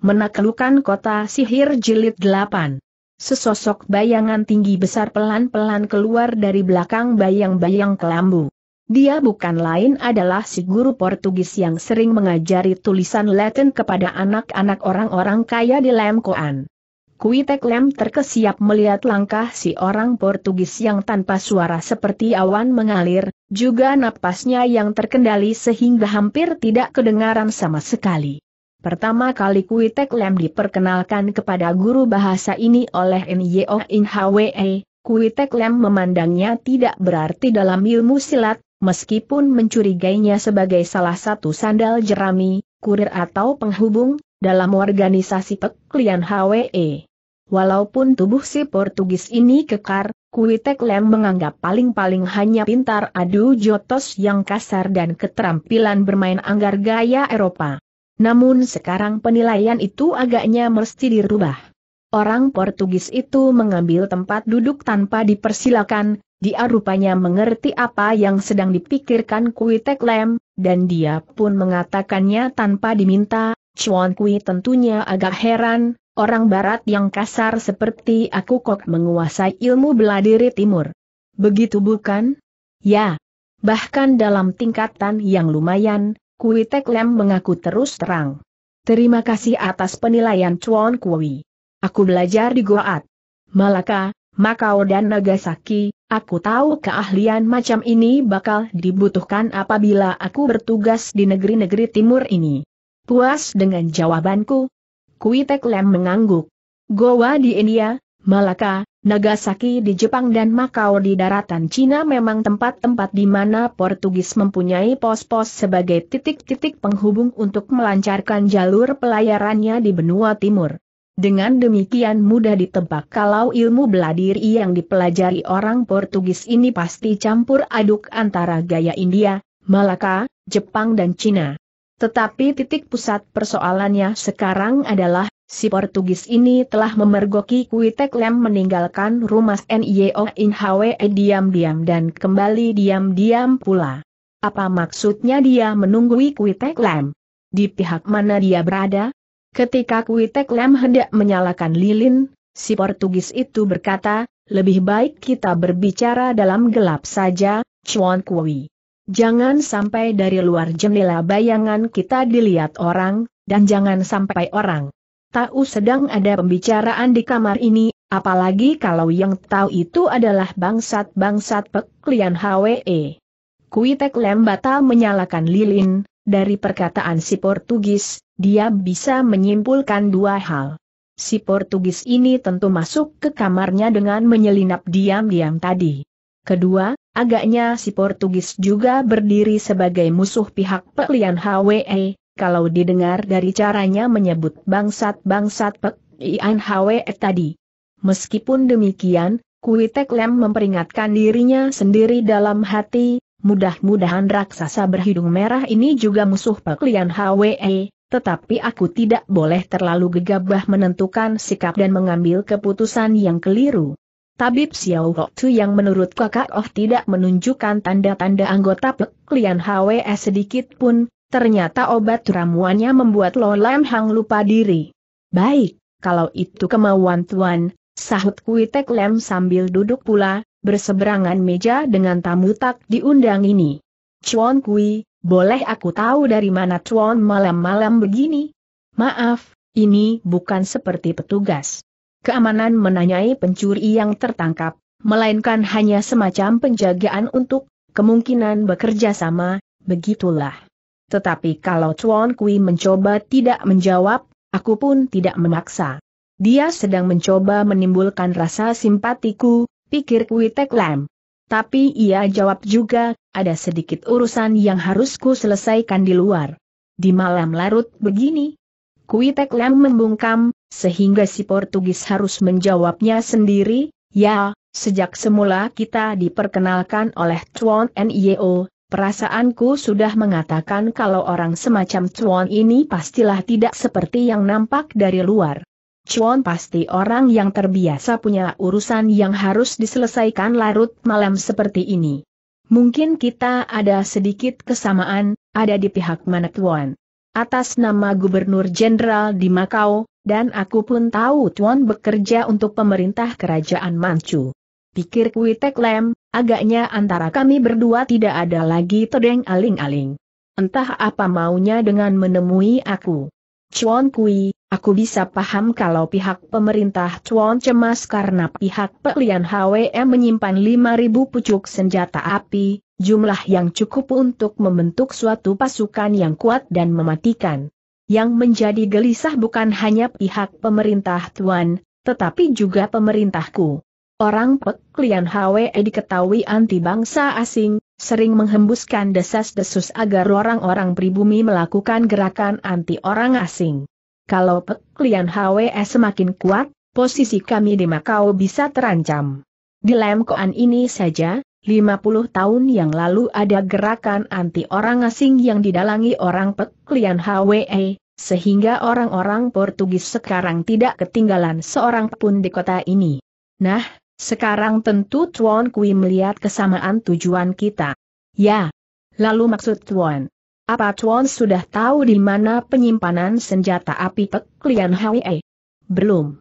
Menaklukkan kota sihir jilid 8. Sesosok bayangan tinggi besar pelan-pelan keluar dari belakang bayang-bayang kelambu. Dia bukan lain adalah si guru Portugis yang sering mengajari tulisan Latin kepada anak-anak orang-orang kaya di Lemkoan. Kuitek Lem terkesiap melihat langkah si orang Portugis yang tanpa suara seperti awan mengalir, juga napasnya yang terkendali sehingga hampir tidak kedengaran sama sekali. Pertama kali Kui Tek Lem diperkenalkan kepada guru bahasa ini oleh Nyo In Hwe, Kui Tek Lem memandangnya tidak berarti dalam ilmu silat, meskipun mencurigainya sebagai salah satu sandal jerami, kurir atau penghubung, dalam organisasi peklian HWE. Walaupun tubuh si Portugis ini kekar, Kuitek Lem menganggap paling-paling hanya pintar adu jotos yang kasar dan keterampilan bermain anggar gaya Eropa. Namun sekarang penilaian itu agaknya mesti dirubah. Orang Portugis itu mengambil tempat duduk tanpa dipersilakan, dia rupanya mengerti apa yang sedang dipikirkan Kui Tek Lem, dan dia pun mengatakannya tanpa diminta, Chuan Kui tentunya agak heran, orang barat yang kasar seperti aku kok menguasai ilmu beladiri timur. Begitu bukan? Ya. Bahkan dalam tingkatan yang lumayan, Kui Tek Lem mengaku terus terang. Terima kasih atas penilaian Chuan Kui. Aku belajar di Goat. Malaka, Makau dan Nagasaki, aku tahu keahlian macam ini bakal dibutuhkan apabila aku bertugas di negeri-negeri timur ini. Puas dengan jawabanku? Kui Tek Lem mengangguk. Goa di India, Malaka, Nagasaki di Jepang dan Makau di daratan Cina memang tempat-tempat di mana Portugis mempunyai pos-pos sebagai titik-titik penghubung untuk melancarkan jalur pelayarannya di benua timur. Dengan demikian mudah ditebak kalau ilmu beladiri yang dipelajari orang Portugis ini pasti campur aduk antara gaya India, Malaka, Jepang dan Cina. Tetapi titik pusat persoalannya sekarang adalah Si Portugis ini telah memergoki Kuitek Lem meninggalkan rumah NIO In Hwe diam-diam dan kembali diam-diam pula. Apa maksudnya dia menunggui Kuitek Lem? Di pihak mana dia berada? Ketika Kuitek Lem hendak menyalakan lilin, si Portugis itu berkata, lebih baik kita berbicara dalam gelap saja, Chuan Kui. Jangan sampai dari luar jendela bayangan kita dilihat orang, dan jangan sampai orang tahu sedang ada pembicaraan di kamar ini, apalagi kalau yang tahu itu adalah bangsat-bangsat peklian HWE. Kuitek batal menyalakan lilin, dari perkataan si Portugis, dia bisa menyimpulkan dua hal. Si Portugis ini tentu masuk ke kamarnya dengan menyelinap diam-diam tadi. Kedua, agaknya si Portugis juga berdiri sebagai musuh pihak Pelian HWE, kalau didengar dari caranya menyebut bangsat-bangsat Pek Ian Hwe tadi. Meskipun demikian, Kui Lem memperingatkan dirinya sendiri dalam hati, mudah-mudahan raksasa berhidung merah ini juga musuh Pek Lian Hwe, tetapi aku tidak boleh terlalu gegabah menentukan sikap dan mengambil keputusan yang keliru. Tabib Xiao Hoktu yang menurut kakak Oh tidak menunjukkan tanda-tanda anggota Pek Lian Hwe sedikit pun, Ternyata obat ramuannya membuat Lo Lam Hang lupa diri. Baik, kalau itu kemauan Tuan, sahut Kui Tek Lam sambil duduk pula, berseberangan meja dengan tamu tak diundang ini. Chuan Kui, boleh aku tahu dari mana Chuan malam-malam begini? Maaf, ini bukan seperti petugas. Keamanan menanyai pencuri yang tertangkap, melainkan hanya semacam penjagaan untuk kemungkinan bekerja sama, begitulah. Tetapi kalau Chuan Kui mencoba tidak menjawab, aku pun tidak memaksa. Dia sedang mencoba menimbulkan rasa simpatiku, pikir Kui Tek Lam. Tapi ia jawab juga, ada sedikit urusan yang harusku selesaikan di luar. Di malam larut begini, Kui Tek Lam membungkam, sehingga si Portugis harus menjawabnya sendiri, ya, sejak semula kita diperkenalkan oleh Chuan N.I.O., e Perasaanku sudah mengatakan kalau orang semacam Chuan ini pastilah tidak seperti yang nampak dari luar. Chuan pasti orang yang terbiasa punya urusan yang harus diselesaikan larut malam seperti ini. Mungkin kita ada sedikit kesamaan, ada di pihak mana Chuan. Atas nama Gubernur Jenderal di Makau, dan aku pun tahu Chuan bekerja untuk pemerintah kerajaan Manchu. Pikir Kuitek Lem, Agaknya antara kami berdua tidak ada lagi tedeng aling-aling. Entah apa maunya dengan menemui aku. Chuan Kui, aku bisa paham kalau pihak pemerintah Chuan cemas karena pihak Pelian HWM menyimpan 5.000 pucuk senjata api, jumlah yang cukup untuk membentuk suatu pasukan yang kuat dan mematikan. Yang menjadi gelisah bukan hanya pihak pemerintah Tuan, tetapi juga pemerintahku. Orang Pek Hwe diketahui anti-bangsa asing, sering menghembuskan desas-desus agar orang-orang pribumi melakukan gerakan anti-orang asing. Kalau Pek Hwe semakin kuat, posisi kami di Makau bisa terancam. Di Lemkoan ini saja, 50 tahun yang lalu ada gerakan anti orang asing yang didalangi orang Peklian HWE, sehingga orang-orang Portugis sekarang tidak ketinggalan seorang pun di kota ini. Nah, sekarang tentu Tuan Kui melihat kesamaan tujuan kita. Ya. Lalu maksud Tuan? Apa Tuan sudah tahu di mana penyimpanan senjata api Pek Lian Hwe? Belum.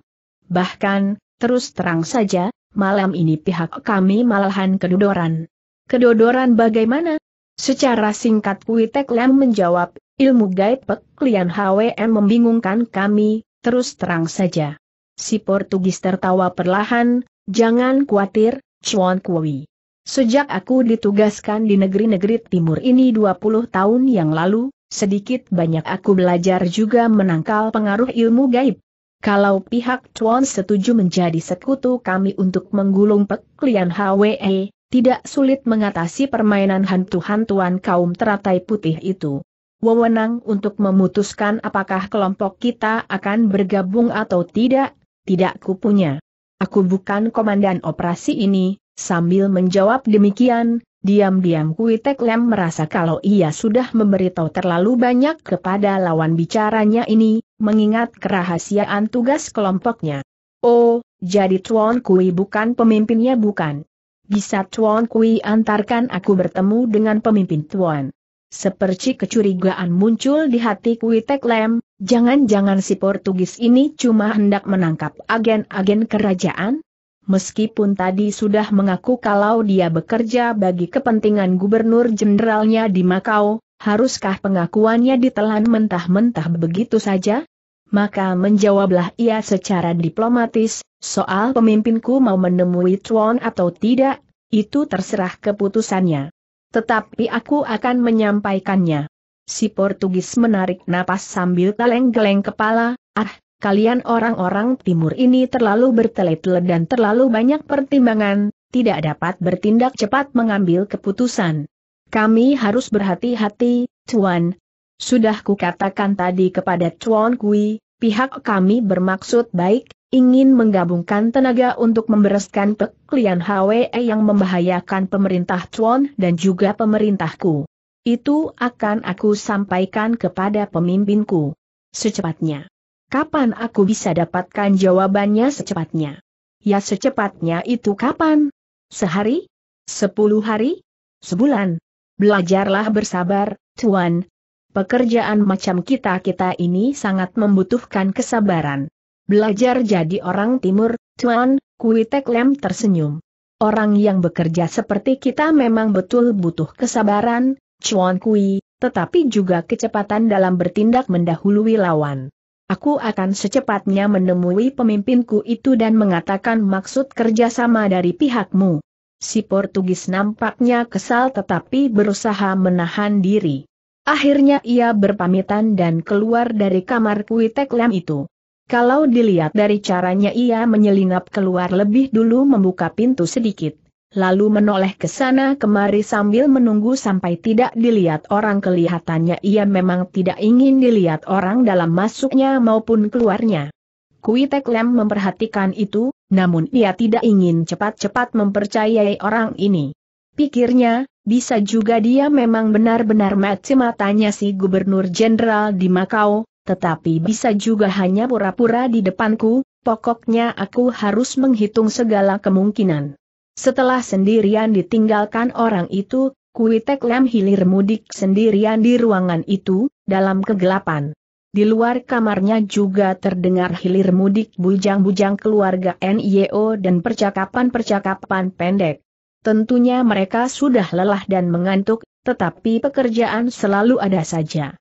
Bahkan, terus terang saja, malam ini pihak kami malahan kedodoran. Kedodoran bagaimana? Secara singkat Kui Tek Lam menjawab, ilmu gaib Pek Lian Hwe membingungkan kami, terus terang saja. Si Portugis tertawa perlahan, Jangan khawatir, Chuan Kui. Sejak aku ditugaskan di negeri-negeri timur ini 20 tahun yang lalu, sedikit banyak aku belajar juga menangkal pengaruh ilmu gaib. Kalau pihak Chuan setuju menjadi sekutu kami untuk menggulung peklian HWE, tidak sulit mengatasi permainan hantu-hantuan kaum teratai putih itu. Wewenang untuk memutuskan apakah kelompok kita akan bergabung atau tidak, tidak kupunya. Aku bukan komandan operasi ini, sambil menjawab demikian, diam-diam Kui Tek Lem merasa kalau ia sudah memberitahu terlalu banyak kepada lawan bicaranya ini, mengingat kerahasiaan tugas kelompoknya. Oh, jadi Tuan Kui bukan pemimpinnya bukan? Bisa Tuan Kui antarkan aku bertemu dengan pemimpin Tuan. Seperti kecurigaan muncul di hati Kuitek Lem, jangan-jangan si Portugis ini cuma hendak menangkap agen-agen kerajaan? Meskipun tadi sudah mengaku kalau dia bekerja bagi kepentingan gubernur jenderalnya di Makau, haruskah pengakuannya ditelan mentah-mentah begitu saja? Maka menjawablah ia secara diplomatis, soal pemimpinku mau menemui Tuan atau tidak, itu terserah keputusannya. Tetapi aku akan menyampaikannya. Si Portugis menarik napas sambil geleng-geleng kepala, ah, kalian orang-orang timur ini terlalu bertele-tele dan terlalu banyak pertimbangan, tidak dapat bertindak cepat mengambil keputusan. Kami harus berhati-hati, Tuan. Sudah kukatakan tadi kepada Tuan Kui, pihak kami bermaksud baik, ingin menggabungkan tenaga untuk membereskan peklian HWE yang membahayakan pemerintah Chuan dan juga pemerintahku. Itu akan aku sampaikan kepada pemimpinku. Secepatnya. Kapan aku bisa dapatkan jawabannya secepatnya? Ya secepatnya itu kapan? Sehari? Sepuluh hari? Sebulan? Belajarlah bersabar, Tuan. Pekerjaan macam kita-kita ini sangat membutuhkan kesabaran. Belajar jadi orang timur, Tuan, Kuitek Lem tersenyum. Orang yang bekerja seperti kita memang betul butuh kesabaran, Chuan Kui, tetapi juga kecepatan dalam bertindak mendahului lawan. Aku akan secepatnya menemui pemimpinku itu dan mengatakan maksud kerjasama dari pihakmu. Si Portugis nampaknya kesal tetapi berusaha menahan diri. Akhirnya ia berpamitan dan keluar dari kamar Kuitek Lem itu. Kalau dilihat dari caranya ia menyelinap keluar lebih dulu membuka pintu sedikit, lalu menoleh ke sana kemari sambil menunggu sampai tidak dilihat orang kelihatannya ia memang tidak ingin dilihat orang dalam masuknya maupun keluarnya. Kui Tek Lem memperhatikan itu, namun ia tidak ingin cepat-cepat mempercayai orang ini. Pikirnya, bisa juga dia memang benar-benar mati matanya si Gubernur Jenderal di Makau, tetapi bisa juga hanya pura-pura di depanku, pokoknya aku harus menghitung segala kemungkinan. Setelah sendirian ditinggalkan orang itu, Kuitek Lam hilir mudik sendirian di ruangan itu, dalam kegelapan. Di luar kamarnya juga terdengar hilir mudik bujang-bujang keluarga NIO dan percakapan-percakapan pendek. Tentunya mereka sudah lelah dan mengantuk, tetapi pekerjaan selalu ada saja.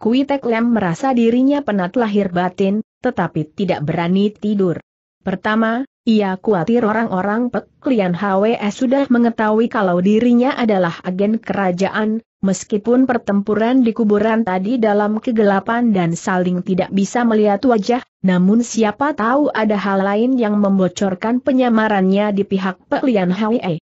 Kui Tek Lem merasa dirinya penat lahir batin, tetapi tidak berani tidur. Pertama, ia khawatir orang-orang peklian HWS sudah mengetahui kalau dirinya adalah agen kerajaan, meskipun pertempuran di kuburan tadi dalam kegelapan dan saling tidak bisa melihat wajah, namun siapa tahu ada hal lain yang membocorkan penyamarannya di pihak peklian HWE.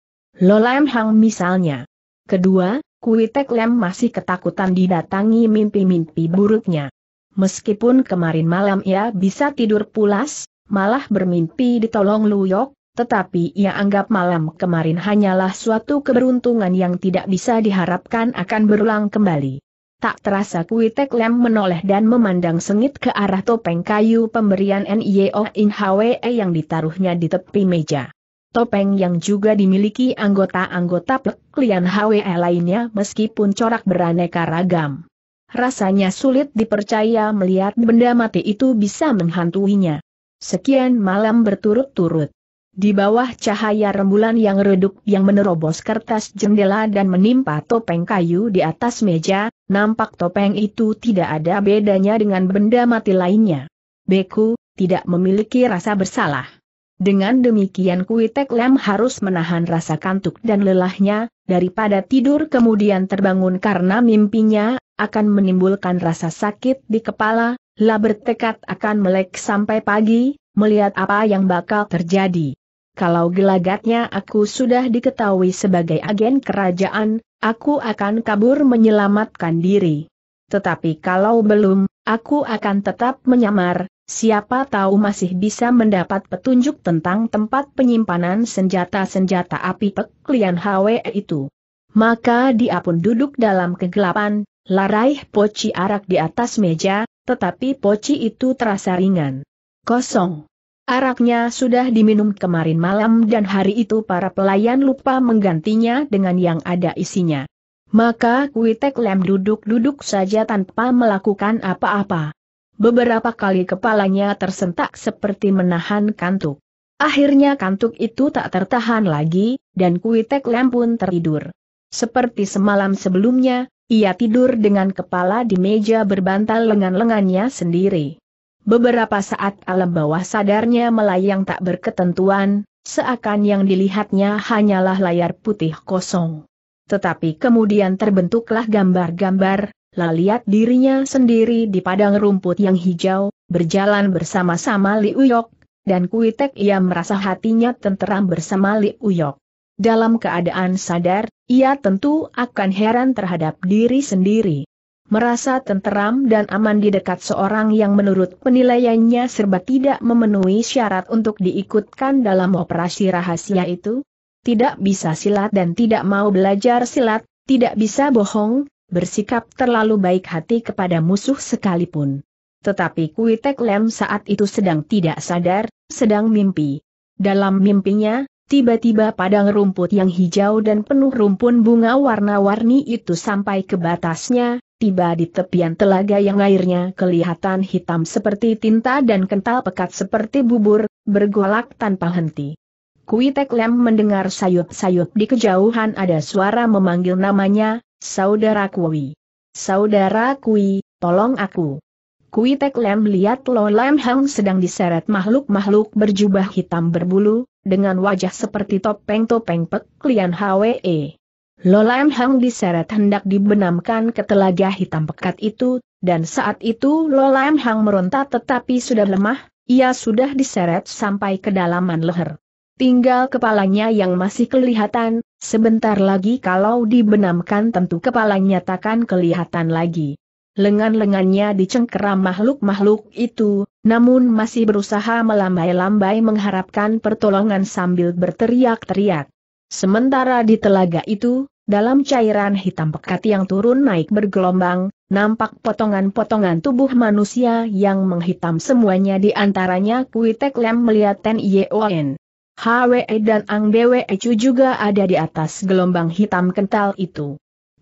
Lolem Hang misalnya. Kedua, Kui Lem masih ketakutan didatangi mimpi-mimpi buruknya. Meskipun kemarin malam ia bisa tidur pulas, malah bermimpi ditolong Luyok, tetapi ia anggap malam kemarin hanyalah suatu keberuntungan yang tidak bisa diharapkan akan berulang kembali. Tak terasa Kui Lem menoleh dan memandang sengit ke arah topeng kayu pemberian NIO In Hwe yang ditaruhnya di tepi meja. Topeng yang juga dimiliki anggota-anggota Peklian HWE lainnya meskipun corak beraneka ragam. Rasanya sulit dipercaya melihat benda mati itu bisa menghantuinya. Sekian malam berturut-turut. Di bawah cahaya rembulan yang redup yang menerobos kertas jendela dan menimpa topeng kayu di atas meja, nampak topeng itu tidak ada bedanya dengan benda mati lainnya. Beku, tidak memiliki rasa bersalah. Dengan demikian Kuitek Lem harus menahan rasa kantuk dan lelahnya, daripada tidur kemudian terbangun karena mimpinya, akan menimbulkan rasa sakit di kepala, lah bertekad akan melek sampai pagi, melihat apa yang bakal terjadi. Kalau gelagatnya aku sudah diketahui sebagai agen kerajaan, aku akan kabur menyelamatkan diri. Tetapi kalau belum, Aku akan tetap menyamar, siapa tahu masih bisa mendapat petunjuk tentang tempat penyimpanan senjata-senjata api peklian hwe itu. Maka dia pun duduk dalam kegelapan, laraih poci arak di atas meja, tetapi poci itu terasa ringan. Kosong. Araknya sudah diminum kemarin malam dan hari itu para pelayan lupa menggantinya dengan yang ada isinya. Maka Kuitek Lem duduk-duduk saja tanpa melakukan apa-apa. Beberapa kali kepalanya tersentak seperti menahan kantuk. Akhirnya kantuk itu tak tertahan lagi, dan Kuitek Lem pun tertidur. Seperti semalam sebelumnya, ia tidur dengan kepala di meja berbantal lengan-lengannya sendiri. Beberapa saat alam bawah sadarnya melayang tak berketentuan, seakan yang dilihatnya hanyalah layar putih kosong. Tetapi kemudian terbentuklah gambar-gambar, lihat dirinya sendiri di padang rumput yang hijau, berjalan bersama-sama Li Uyok, dan Kuitek ia merasa hatinya tenteram bersama Li Uyok. Dalam keadaan sadar, ia tentu akan heran terhadap diri sendiri. Merasa tenteram dan aman di dekat seorang yang menurut penilaiannya serba tidak memenuhi syarat untuk diikutkan dalam operasi rahasia itu, tidak bisa silat dan tidak mau belajar silat, tidak bisa bohong, bersikap terlalu baik hati kepada musuh sekalipun. Tetapi Kuitek Lem saat itu sedang tidak sadar, sedang mimpi. Dalam mimpinya, tiba-tiba padang rumput yang hijau dan penuh rumpun bunga warna-warni itu sampai ke batasnya, tiba di tepian telaga yang airnya kelihatan hitam seperti tinta dan kental pekat seperti bubur, bergolak tanpa henti. Kui Tek Lem mendengar sayup-sayup di kejauhan ada suara memanggil namanya, Saudara Kui. Saudara Kui, tolong aku. Kui Tek Lem lihat Lo Lam Hang sedang diseret makhluk-makhluk berjubah hitam berbulu, dengan wajah seperti topeng-topeng pek klien HWE. Lo Lam Hang diseret hendak dibenamkan ke telaga hitam pekat itu, dan saat itu Lo Lam Hang meronta tetapi sudah lemah, ia sudah diseret sampai kedalaman leher. Tinggal kepalanya yang masih kelihatan, sebentar lagi kalau dibenamkan tentu kepalanya takkan kelihatan lagi. Lengan-lengannya dicengkeram makhluk-makhluk itu, namun masih berusaha melambai-lambai mengharapkan pertolongan sambil berteriak-teriak. Sementara di telaga itu, dalam cairan hitam pekat yang turun naik bergelombang, nampak potongan-potongan tubuh manusia yang menghitam semuanya di antaranya Kuitek Lem melihat Ten Yeoen. Hwe dan Ang Dewe Ecu juga ada di atas gelombang hitam kental itu.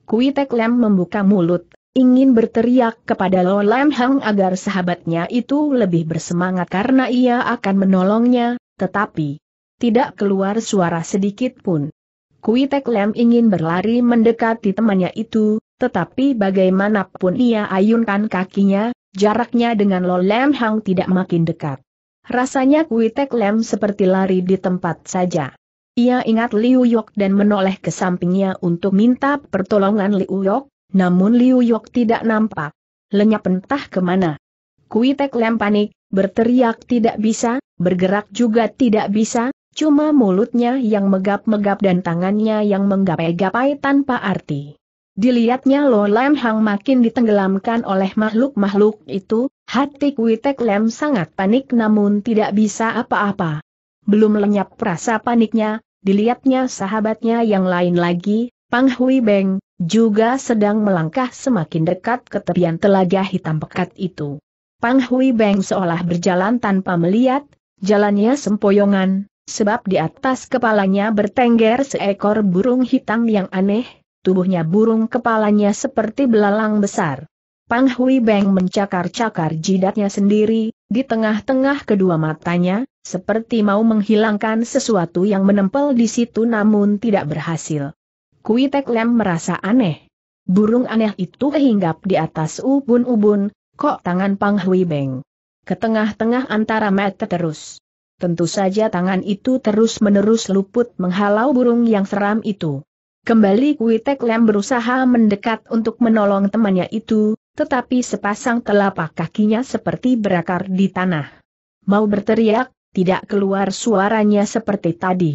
Kui Tek Lem membuka mulut, ingin berteriak kepada Lo Lam Hang agar sahabatnya itu lebih bersemangat karena ia akan menolongnya, tetapi tidak keluar suara sedikit pun. Kui Tek Lem ingin berlari mendekati temannya itu, tetapi bagaimanapun ia ayunkan kakinya, jaraknya dengan Lo Lam Hang tidak makin dekat. Rasanya Kui Tek Lem seperti lari di tempat saja. Ia ingat Liu Yok dan menoleh ke sampingnya untuk minta pertolongan Liu Yok, namun Liu Yok tidak nampak. Lenyap entah kemana. Kui Tek Lem panik, berteriak tidak bisa, bergerak juga tidak bisa, cuma mulutnya yang megap-megap dan tangannya yang menggapai-gapai tanpa arti. Dilihatnya Lo Lam Hang makin ditenggelamkan oleh makhluk-makhluk itu, hati Kui Tek Lem sangat panik namun tidak bisa apa-apa. Belum lenyap rasa paniknya, dilihatnya sahabatnya yang lain lagi, Pang Hui Beng, juga sedang melangkah semakin dekat ke tepian telaga hitam pekat itu. Pang Hui Beng seolah berjalan tanpa melihat, jalannya sempoyongan, sebab di atas kepalanya bertengger seekor burung hitam yang aneh, tubuhnya burung kepalanya seperti belalang besar. Pang Hui Beng mencakar-cakar jidatnya sendiri, di tengah-tengah kedua matanya, seperti mau menghilangkan sesuatu yang menempel di situ namun tidak berhasil. Kui Tek Lem merasa aneh. Burung aneh itu hinggap di atas ubun-ubun, kok tangan Pang Hui Beng. Ke tengah-tengah antara mata terus. Tentu saja tangan itu terus-menerus luput menghalau burung yang seram itu. Kembali Kuitek Lem berusaha mendekat untuk menolong temannya itu, tetapi sepasang telapak kakinya seperti berakar di tanah. Mau berteriak, tidak keluar suaranya seperti tadi.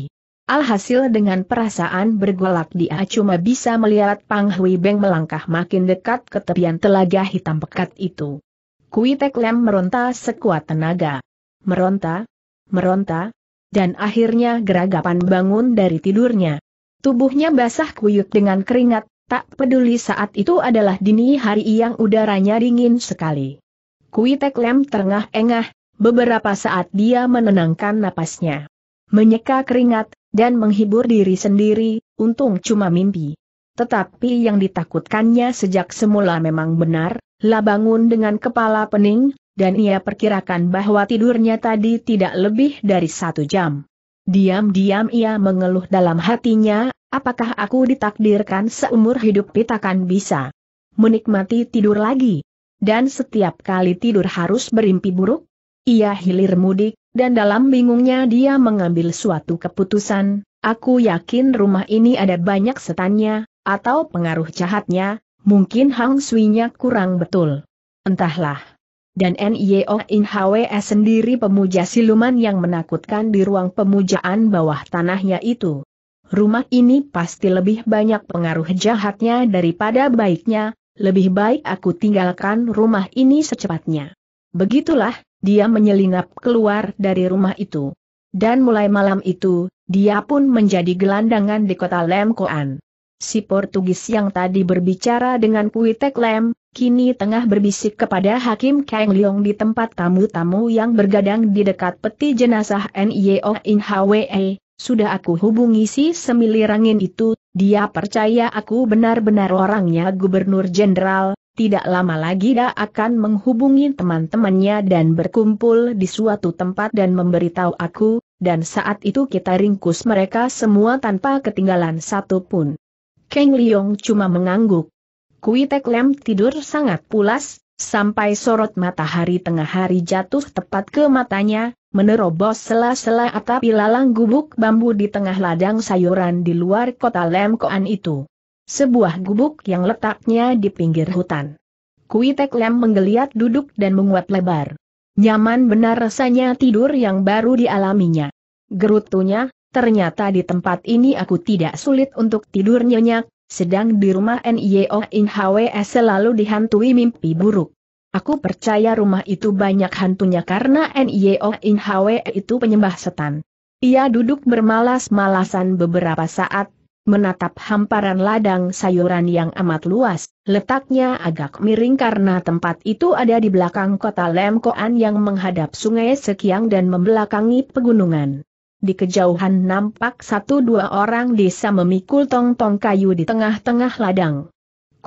Alhasil dengan perasaan bergolak dia cuma bisa melihat Pang Hui Beng melangkah makin dekat ke tepian telaga hitam pekat itu. Kuitek Lem meronta sekuat tenaga. Meronta, meronta, dan akhirnya geragapan bangun dari tidurnya. Tubuhnya basah kuyuk dengan keringat, tak peduli saat itu adalah dini hari yang udaranya dingin sekali. Kuitek lem terengah-engah, beberapa saat dia menenangkan napasnya. Menyeka keringat, dan menghibur diri sendiri, untung cuma mimpi. Tetapi yang ditakutkannya sejak semula memang benar, lah bangun dengan kepala pening, dan ia perkirakan bahwa tidurnya tadi tidak lebih dari satu jam. Diam-diam ia mengeluh dalam hatinya, Apakah aku ditakdirkan seumur hidup pitakan bisa menikmati tidur lagi? Dan setiap kali tidur harus berimpi buruk? Ia hilir mudik, dan dalam bingungnya dia mengambil suatu keputusan, aku yakin rumah ini ada banyak setannya, atau pengaruh jahatnya, mungkin Hang Suinya kurang betul. Entahlah. Dan N.I.O. In Hwe sendiri pemuja siluman yang menakutkan di ruang pemujaan bawah tanahnya itu rumah ini pasti lebih banyak pengaruh jahatnya daripada baiknya, lebih baik aku tinggalkan rumah ini secepatnya. Begitulah, dia menyelinap keluar dari rumah itu. Dan mulai malam itu, dia pun menjadi gelandangan di kota Lemkoan. Si Portugis yang tadi berbicara dengan Kuitek Lem, kini tengah berbisik kepada Hakim Kang Leong di tempat tamu-tamu yang bergadang di dekat peti jenazah Nio In Hwe, sudah aku hubungi si semilir angin itu, dia percaya aku benar-benar orangnya Gubernur Jenderal, tidak lama lagi dia akan menghubungi teman-temannya dan berkumpul di suatu tempat dan memberitahu aku, dan saat itu kita ringkus mereka semua tanpa ketinggalan satu pun. Keng Liong cuma mengangguk. Kui Tek Lem tidur sangat pulas, sampai sorot matahari tengah hari jatuh tepat ke matanya, menerobos sela-sela atap lalang gubuk bambu di tengah ladang sayuran di luar kota Lemkoan itu. Sebuah gubuk yang letaknya di pinggir hutan. Kuitek Lem menggeliat duduk dan menguat lebar. Nyaman benar rasanya tidur yang baru dialaminya. Gerutunya, ternyata di tempat ini aku tidak sulit untuk tidur nyenyak, sedang di rumah Nio In Hwe selalu dihantui mimpi buruk. Aku percaya rumah itu banyak hantunya karena N.Y.O. In Hwe itu penyembah setan. Ia duduk bermalas-malasan beberapa saat, menatap hamparan ladang sayuran yang amat luas, letaknya agak miring karena tempat itu ada di belakang kota Lemkoan yang menghadap sungai Sekiang dan membelakangi pegunungan. Di kejauhan nampak satu dua orang desa memikul tong-tong kayu di tengah-tengah ladang.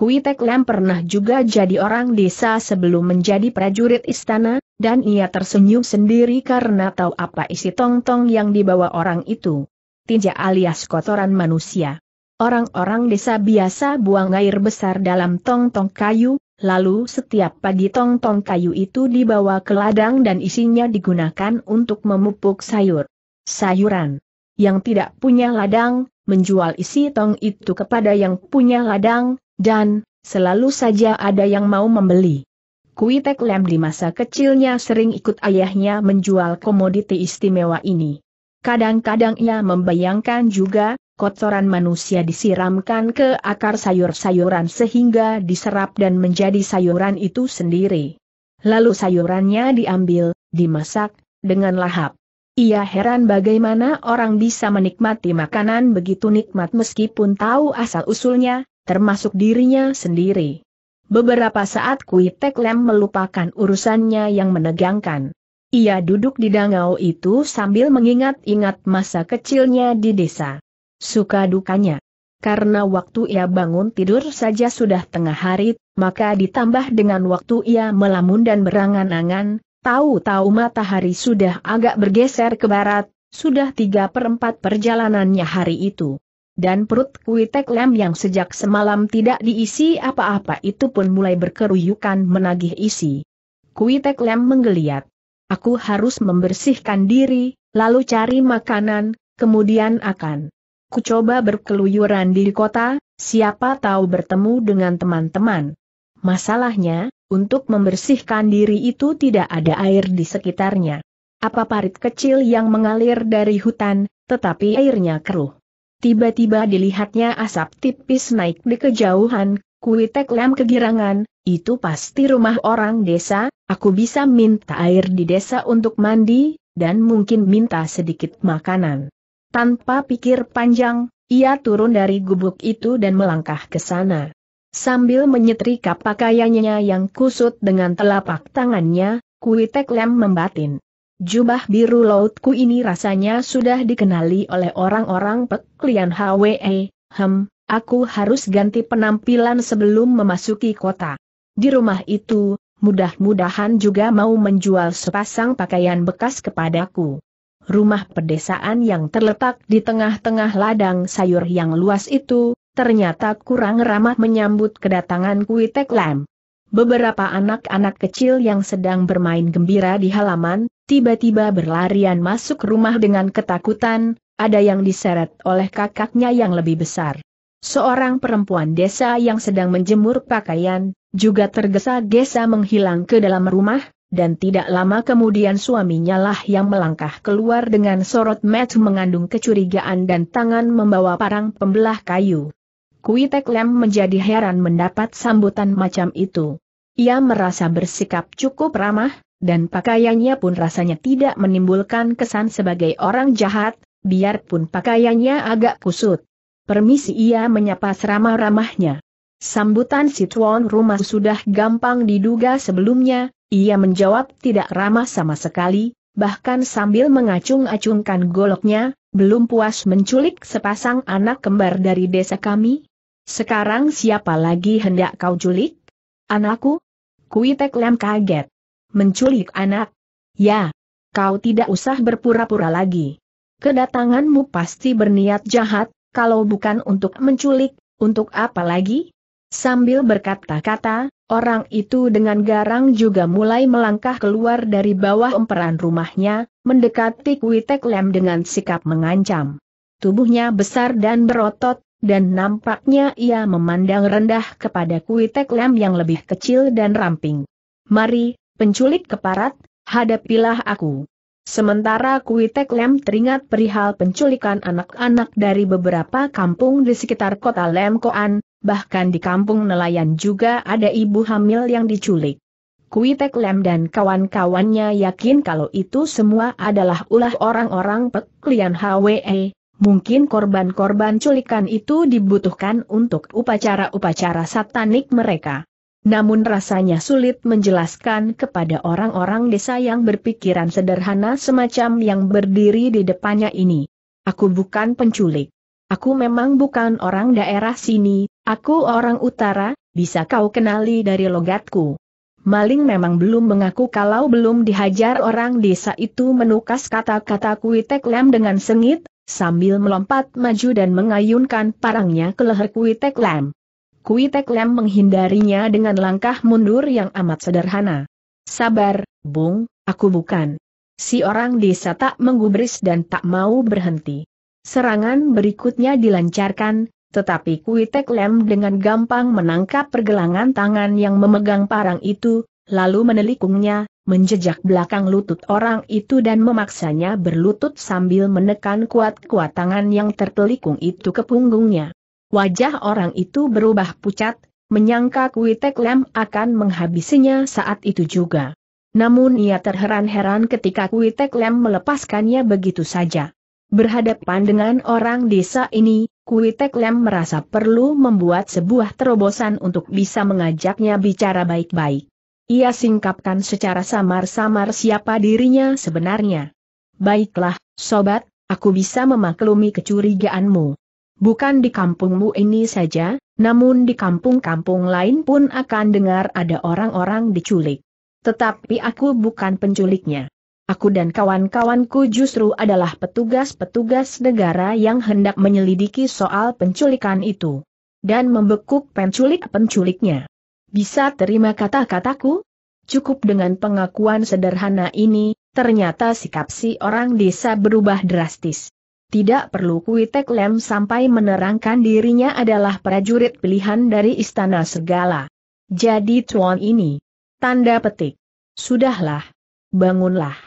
Kui Tek Lam pernah juga jadi orang desa sebelum menjadi prajurit istana, dan ia tersenyum sendiri karena tahu apa isi tong-tong yang dibawa orang itu. Tinja alias kotoran manusia. Orang-orang desa biasa buang air besar dalam tong-tong kayu, lalu setiap pagi tong-tong kayu itu dibawa ke ladang dan isinya digunakan untuk memupuk sayur. Sayuran yang tidak punya ladang, menjual isi tong itu kepada yang punya ladang, dan, selalu saja ada yang mau membeli. Kuitek Lem di masa kecilnya sering ikut ayahnya menjual komoditi istimewa ini. Kadang-kadang ia membayangkan juga, kotoran manusia disiramkan ke akar sayur-sayuran sehingga diserap dan menjadi sayuran itu sendiri. Lalu sayurannya diambil, dimasak, dengan lahap. Ia heran bagaimana orang bisa menikmati makanan begitu nikmat meskipun tahu asal-usulnya, termasuk dirinya sendiri. Beberapa saat Kui Tek Lem melupakan urusannya yang menegangkan. Ia duduk di dangau itu sambil mengingat-ingat masa kecilnya di desa. Suka dukanya. Karena waktu ia bangun tidur saja sudah tengah hari, maka ditambah dengan waktu ia melamun dan berangan-angan, tahu-tahu matahari sudah agak bergeser ke barat, sudah tiga perempat perjalanannya hari itu dan perut kuitek Lem yang sejak semalam tidak diisi apa-apa itu pun mulai berkeruyukan menagih isi. Kuitek Lem menggeliat. Aku harus membersihkan diri, lalu cari makanan, kemudian akan kucoba berkeluyuran di kota, siapa tahu bertemu dengan teman-teman. Masalahnya, untuk membersihkan diri itu tidak ada air di sekitarnya. Apa parit kecil yang mengalir dari hutan, tetapi airnya keruh. Tiba-tiba dilihatnya asap tipis naik di kejauhan, Kuitek Lem kegirangan, itu pasti rumah orang desa, aku bisa minta air di desa untuk mandi, dan mungkin minta sedikit makanan. Tanpa pikir panjang, ia turun dari gubuk itu dan melangkah ke sana. Sambil menyetrika pakaiannya yang kusut dengan telapak tangannya, Kuitek Lem membatin. Jubah biru lautku ini rasanya sudah dikenali oleh orang-orang peklian HWE, hem, aku harus ganti penampilan sebelum memasuki kota. Di rumah itu, mudah-mudahan juga mau menjual sepasang pakaian bekas kepadaku. Rumah pedesaan yang terletak di tengah-tengah ladang sayur yang luas itu, ternyata kurang ramah menyambut kedatangan Kuitek Lam. Beberapa anak-anak kecil yang sedang bermain gembira di halaman, tiba-tiba berlarian masuk rumah dengan ketakutan, ada yang diseret oleh kakaknya yang lebih besar. Seorang perempuan desa yang sedang menjemur pakaian, juga tergesa-gesa menghilang ke dalam rumah, dan tidak lama kemudian suaminya lah yang melangkah keluar dengan sorot mata mengandung kecurigaan dan tangan membawa parang pembelah kayu. Kuitek Lem menjadi heran mendapat sambutan macam itu. Ia merasa bersikap cukup ramah, dan pakaiannya pun rasanya tidak menimbulkan kesan sebagai orang jahat, biarpun pakaiannya agak kusut. Permisi ia menyapa seramah-ramahnya. Sambutan si tuan rumah sudah gampang diduga sebelumnya, ia menjawab tidak ramah sama sekali, bahkan sambil mengacung-acungkan goloknya, belum puas menculik sepasang anak kembar dari desa kami? Sekarang siapa lagi hendak kau culik? Anakku? Kuitek Lem kaget. Menculik anak? Ya. Kau tidak usah berpura-pura lagi. Kedatanganmu pasti berniat jahat, kalau bukan untuk menculik, untuk apa lagi? Sambil berkata-kata, orang itu dengan garang juga mulai melangkah keluar dari bawah emperan rumahnya, mendekati Kuitek Lem dengan sikap mengancam. Tubuhnya besar dan berotot, dan nampaknya ia memandang rendah kepada Kuitek Lem yang lebih kecil dan ramping. Mari, penculik keparat, hadapilah aku. Sementara Kuitek Lem teringat perihal penculikan anak-anak dari beberapa kampung di sekitar kota Lemkoan, bahkan di kampung nelayan juga ada ibu hamil yang diculik. Kuitek Lem dan kawan-kawannya yakin kalau itu semua adalah ulah orang-orang peklian HWE, mungkin korban-korban culikan itu dibutuhkan untuk upacara-upacara satanik mereka. Namun rasanya sulit menjelaskan kepada orang-orang desa yang berpikiran sederhana semacam yang berdiri di depannya ini. Aku bukan penculik. Aku memang bukan orang daerah sini, aku orang utara, bisa kau kenali dari logatku. Maling memang belum mengaku kalau belum dihajar orang desa itu menukas kata-kata Kuitek Lem dengan sengit, sambil melompat maju dan mengayunkan parangnya ke leher Kuitek Lem. Kui Tek Lem menghindarinya dengan langkah mundur yang amat sederhana. Sabar, Bung, aku bukan. Si orang desa tak menggubris dan tak mau berhenti. Serangan berikutnya dilancarkan, tetapi Kui Tek Lem dengan gampang menangkap pergelangan tangan yang memegang parang itu, lalu menelikungnya, menjejak belakang lutut orang itu dan memaksanya berlutut sambil menekan kuat-kuat tangan yang tertelikung itu ke punggungnya. Wajah orang itu berubah pucat, menyangka Kuitek Lam akan menghabisinya saat itu juga. Namun ia terheran-heran ketika Kuitek Lam melepaskannya begitu saja. Berhadapan dengan orang desa ini, Kuitek Lam merasa perlu membuat sebuah terobosan untuk bisa mengajaknya bicara baik-baik. Ia singkapkan secara samar-samar siapa dirinya sebenarnya. Baiklah, sobat, aku bisa memaklumi kecurigaanmu. Bukan di kampungmu ini saja, namun di kampung-kampung lain pun akan dengar ada orang-orang diculik. Tetapi aku bukan penculiknya. Aku dan kawan-kawanku justru adalah petugas-petugas negara yang hendak menyelidiki soal penculikan itu. Dan membekuk penculik-penculiknya. Bisa terima kata-kataku? Cukup dengan pengakuan sederhana ini, ternyata sikap si orang desa berubah drastis. Tidak perlu Kuitek Lem sampai menerangkan dirinya adalah prajurit pilihan dari Istana Segala. Jadi tuan ini. Tanda petik. Sudahlah. Bangunlah.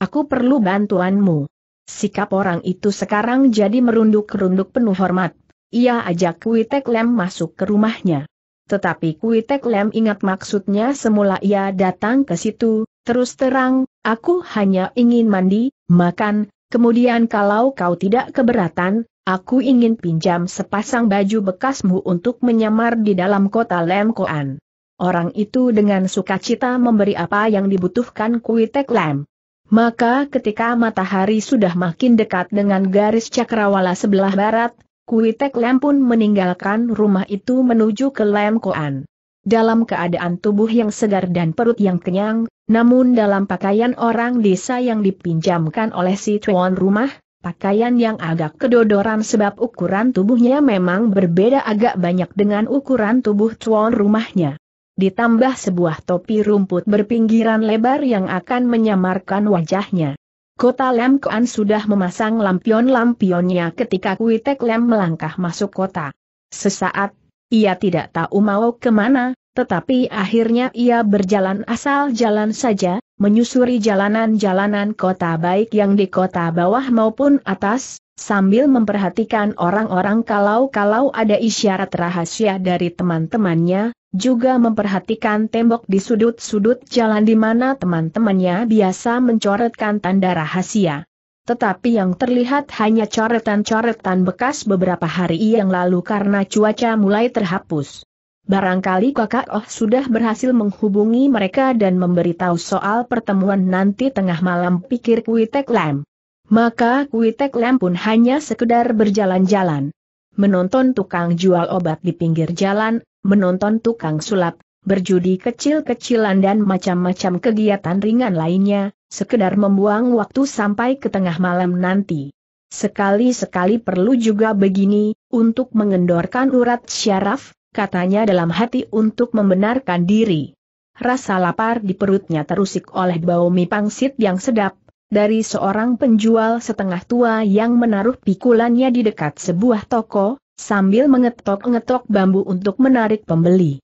Aku perlu bantuanmu. Sikap orang itu sekarang jadi merunduk-runduk penuh hormat. Ia ajak Kuitek Lem masuk ke rumahnya. Tetapi Kuitek Lem ingat maksudnya semula ia datang ke situ, terus terang, aku hanya ingin mandi, makan, Kemudian kalau kau tidak keberatan, aku ingin pinjam sepasang baju bekasmu untuk menyamar di dalam kota Lemkoan. Orang itu dengan sukacita memberi apa yang dibutuhkan Kuitek Lem. Maka ketika matahari sudah makin dekat dengan garis cakrawala sebelah barat, Kuitek Lem pun meninggalkan rumah itu menuju ke Lemkoan. Dalam keadaan tubuh yang segar dan perut yang kenyang, namun dalam pakaian orang desa yang dipinjamkan oleh si tuan rumah, pakaian yang agak kedodoran sebab ukuran tubuhnya memang berbeda agak banyak dengan ukuran tubuh tuan rumahnya. Ditambah sebuah topi rumput berpinggiran lebar yang akan menyamarkan wajahnya. Kota Lem Kuan sudah memasang lampion-lampionnya ketika Kuitek Lem melangkah masuk kota. Sesaat, ia tidak tahu mau kemana, tetapi akhirnya ia berjalan asal jalan saja, menyusuri jalanan-jalanan kota baik yang di kota bawah maupun atas, sambil memperhatikan orang-orang kalau-kalau ada isyarat rahasia dari teman-temannya, juga memperhatikan tembok di sudut-sudut jalan di mana teman-temannya biasa mencoretkan tanda rahasia. Tetapi yang terlihat hanya coretan-coretan bekas beberapa hari yang lalu karena cuaca mulai terhapus. Barangkali kakak Oh sudah berhasil menghubungi mereka dan memberitahu soal pertemuan nanti tengah malam pikir Kuitek Lam. Maka Kuitek Lam pun hanya sekedar berjalan-jalan. Menonton tukang jual obat di pinggir jalan, menonton tukang sulap, berjudi kecil-kecilan dan macam-macam kegiatan ringan lainnya, sekedar membuang waktu sampai ke tengah malam nanti. Sekali-sekali perlu juga begini, untuk mengendorkan urat syaraf, katanya dalam hati untuk membenarkan diri. Rasa lapar di perutnya terusik oleh bau mie pangsit yang sedap, dari seorang penjual setengah tua yang menaruh pikulannya di dekat sebuah toko, sambil mengetok-ngetok bambu untuk menarik pembeli.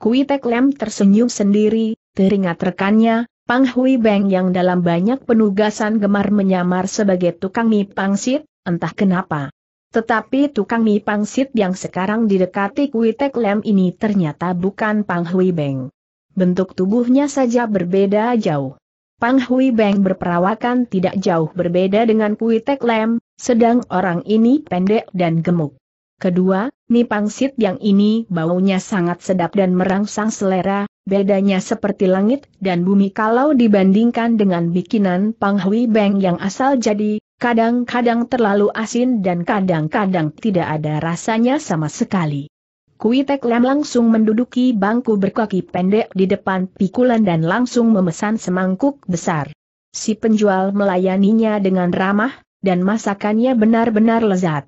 Kui Tek Lem tersenyum sendiri, teringat rekannya, Pang Hui Beng yang dalam banyak penugasan gemar menyamar sebagai tukang mie pangsit, entah kenapa. Tetapi tukang mie pangsit yang sekarang didekati Kui Tek Lem ini ternyata bukan Pang Hui Beng. Bentuk tubuhnya saja berbeda jauh. Pang Hui Beng berperawakan tidak jauh berbeda dengan Kui Tek Lem, sedang orang ini pendek dan gemuk. Kedua, mie pangsit yang ini baunya sangat sedap dan merangsang selera, bedanya seperti langit dan bumi kalau dibandingkan dengan bikinan Pang Hui Beng yang asal jadi, kadang-kadang terlalu asin dan kadang-kadang tidak ada rasanya sama sekali. Kuitek Lem langsung menduduki bangku berkaki pendek di depan pikulan dan langsung memesan semangkuk besar. Si penjual melayaninya dengan ramah, dan masakannya benar-benar lezat.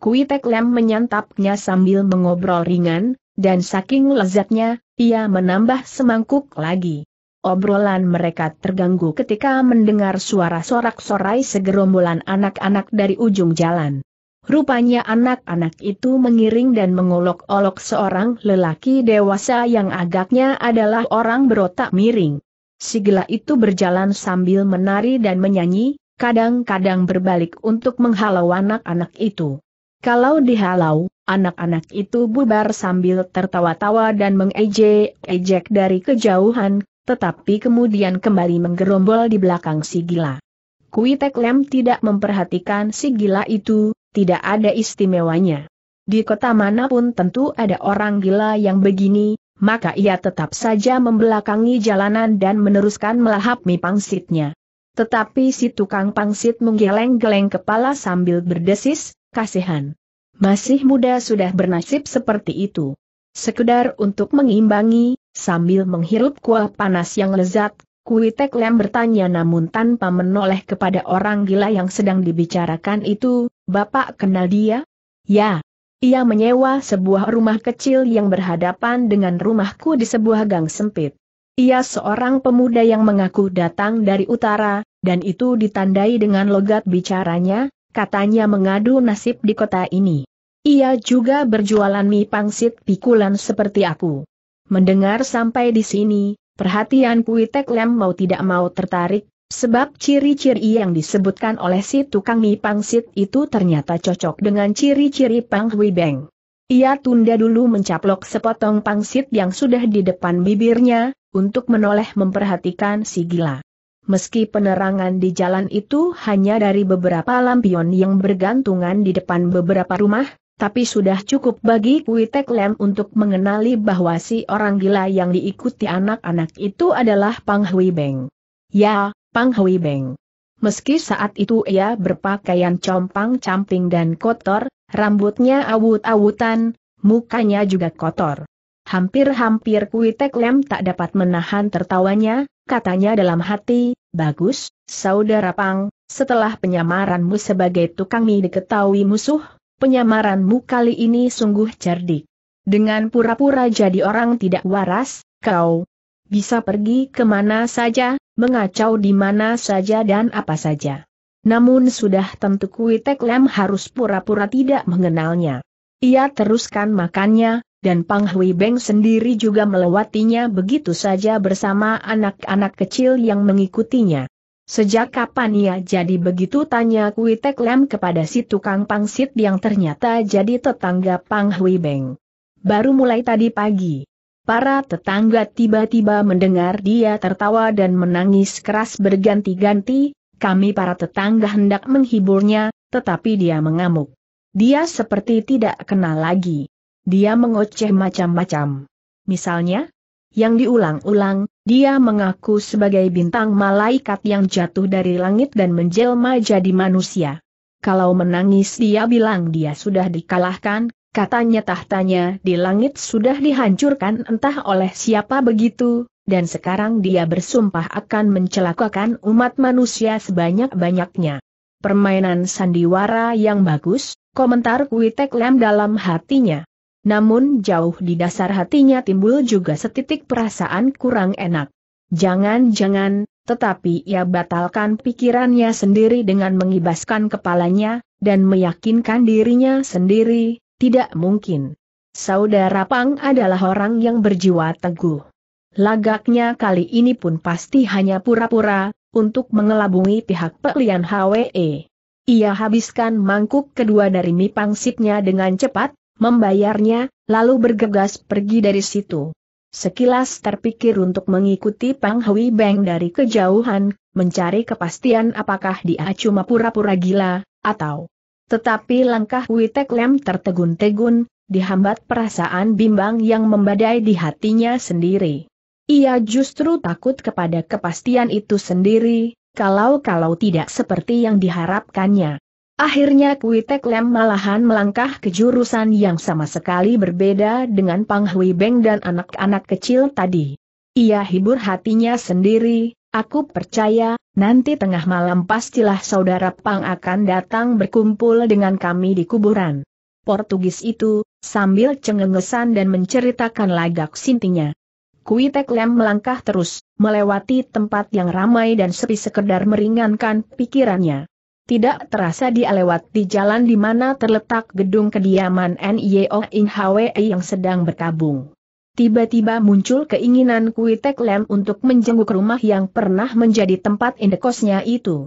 Kuitek Lem menyantapnya sambil mengobrol ringan, dan saking lezatnya, ia menambah semangkuk lagi. Obrolan mereka terganggu ketika mendengar suara sorak-sorai segerombolan anak-anak dari ujung jalan. Rupanya anak-anak itu mengiring dan mengolok-olok seorang lelaki dewasa yang agaknya adalah orang berotak miring. Si gila itu berjalan sambil menari dan menyanyi, kadang-kadang berbalik untuk menghalau anak-anak itu. Kalau dihalau, anak-anak itu bubar sambil tertawa-tawa dan mengejek-ejek dari kejauhan, tetapi kemudian kembali menggerombol di belakang si gila. Kui Lem tidak memperhatikan si gila itu, tidak ada istimewanya. Di kota manapun tentu ada orang gila yang begini, maka ia tetap saja membelakangi jalanan dan meneruskan melahap mie pangsitnya. Tetapi si tukang pangsit menggeleng-geleng kepala sambil berdesis, kasihan. Masih muda sudah bernasib seperti itu. Sekedar untuk mengimbangi, Sambil menghirup kuah panas yang lezat, Kuitek Lem bertanya namun tanpa menoleh kepada orang gila yang sedang dibicarakan itu, Bapak kenal dia? Ya. Ia menyewa sebuah rumah kecil yang berhadapan dengan rumahku di sebuah gang sempit. Ia seorang pemuda yang mengaku datang dari utara, dan itu ditandai dengan logat bicaranya, katanya mengadu nasib di kota ini. Ia juga berjualan mie pangsit pikulan seperti aku. Mendengar sampai di sini, perhatian Puitek teklem Lem mau tidak mau tertarik, sebab ciri-ciri yang disebutkan oleh si tukang mie pangsit itu ternyata cocok dengan ciri-ciri Pang Hui Beng. Ia tunda dulu mencaplok sepotong pangsit yang sudah di depan bibirnya, untuk menoleh memperhatikan si gila. Meski penerangan di jalan itu hanya dari beberapa lampion yang bergantungan di depan beberapa rumah, tapi sudah cukup bagi Kuitek Lem untuk mengenali bahwa si orang gila yang diikuti anak-anak itu adalah Pang Hui Beng. Ya, Pang Hui Beng. Meski saat itu ia berpakaian compang-camping dan kotor, rambutnya awut-awutan, mukanya juga kotor. Hampir-hampir Kuitek Lem tak dapat menahan tertawanya, katanya dalam hati, bagus, saudara Pang, setelah penyamaranmu sebagai tukang mie diketahui musuh, penyamaranmu kali ini sungguh cerdik. Dengan pura-pura jadi orang tidak waras, kau bisa pergi kemana saja, mengacau di mana saja dan apa saja. Namun sudah tentu Kuitek Lem harus pura-pura tidak mengenalnya. Ia teruskan makannya, dan Pang Hui Beng sendiri juga melewatinya begitu saja bersama anak-anak kecil yang mengikutinya. Sejak kapan ia jadi begitu tanya Kui Tek Lem kepada si tukang pangsit yang ternyata jadi tetangga Pang Hui Beng. Baru mulai tadi pagi. Para tetangga tiba-tiba mendengar dia tertawa dan menangis keras berganti-ganti, kami para tetangga hendak menghiburnya, tetapi dia mengamuk. Dia seperti tidak kenal lagi. Dia mengoceh macam-macam. Misalnya, yang diulang-ulang, dia mengaku sebagai bintang malaikat yang jatuh dari langit dan menjelma jadi manusia. Kalau menangis dia bilang dia sudah dikalahkan, katanya tahtanya di langit sudah dihancurkan entah oleh siapa begitu, dan sekarang dia bersumpah akan mencelakakan umat manusia sebanyak-banyaknya. Permainan sandiwara yang bagus, komentar Kuitek Lem dalam hatinya. Namun jauh di dasar hatinya timbul juga setitik perasaan kurang enak. Jangan-jangan, tetapi ia batalkan pikirannya sendiri dengan mengibaskan kepalanya, dan meyakinkan dirinya sendiri, tidak mungkin. Saudara Pang adalah orang yang berjiwa teguh. Lagaknya kali ini pun pasti hanya pura-pura, untuk mengelabungi pihak Pelian HWE. Ia habiskan mangkuk kedua dari mie pangsitnya dengan cepat, membayarnya, lalu bergegas pergi dari situ. Sekilas terpikir untuk mengikuti Pang Hui Beng dari kejauhan, mencari kepastian apakah dia cuma pura-pura gila, atau... Tetapi langkah Witek Lem tertegun-tegun, dihambat perasaan bimbang yang membadai di hatinya sendiri. Ia justru takut kepada kepastian itu sendiri, kalau-kalau tidak seperti yang diharapkannya. Akhirnya Kui Tek Lem malahan melangkah ke jurusan yang sama sekali berbeda dengan Pang Hui Beng dan anak-anak kecil tadi. Ia hibur hatinya sendiri, aku percaya, nanti tengah malam pastilah saudara Pang akan datang berkumpul dengan kami di kuburan. Portugis itu, sambil cengengesan dan menceritakan lagak sintinya. Kui Tek Lem melangkah terus, melewati tempat yang ramai dan sepi sekedar meringankan pikirannya. Tidak terasa dia lewat di jalan di mana terletak gedung kediaman N.Y.O. In Hwe yang sedang berkabung. Tiba-tiba muncul keinginan Kuitek Lem untuk menjenguk rumah yang pernah menjadi tempat indekosnya itu.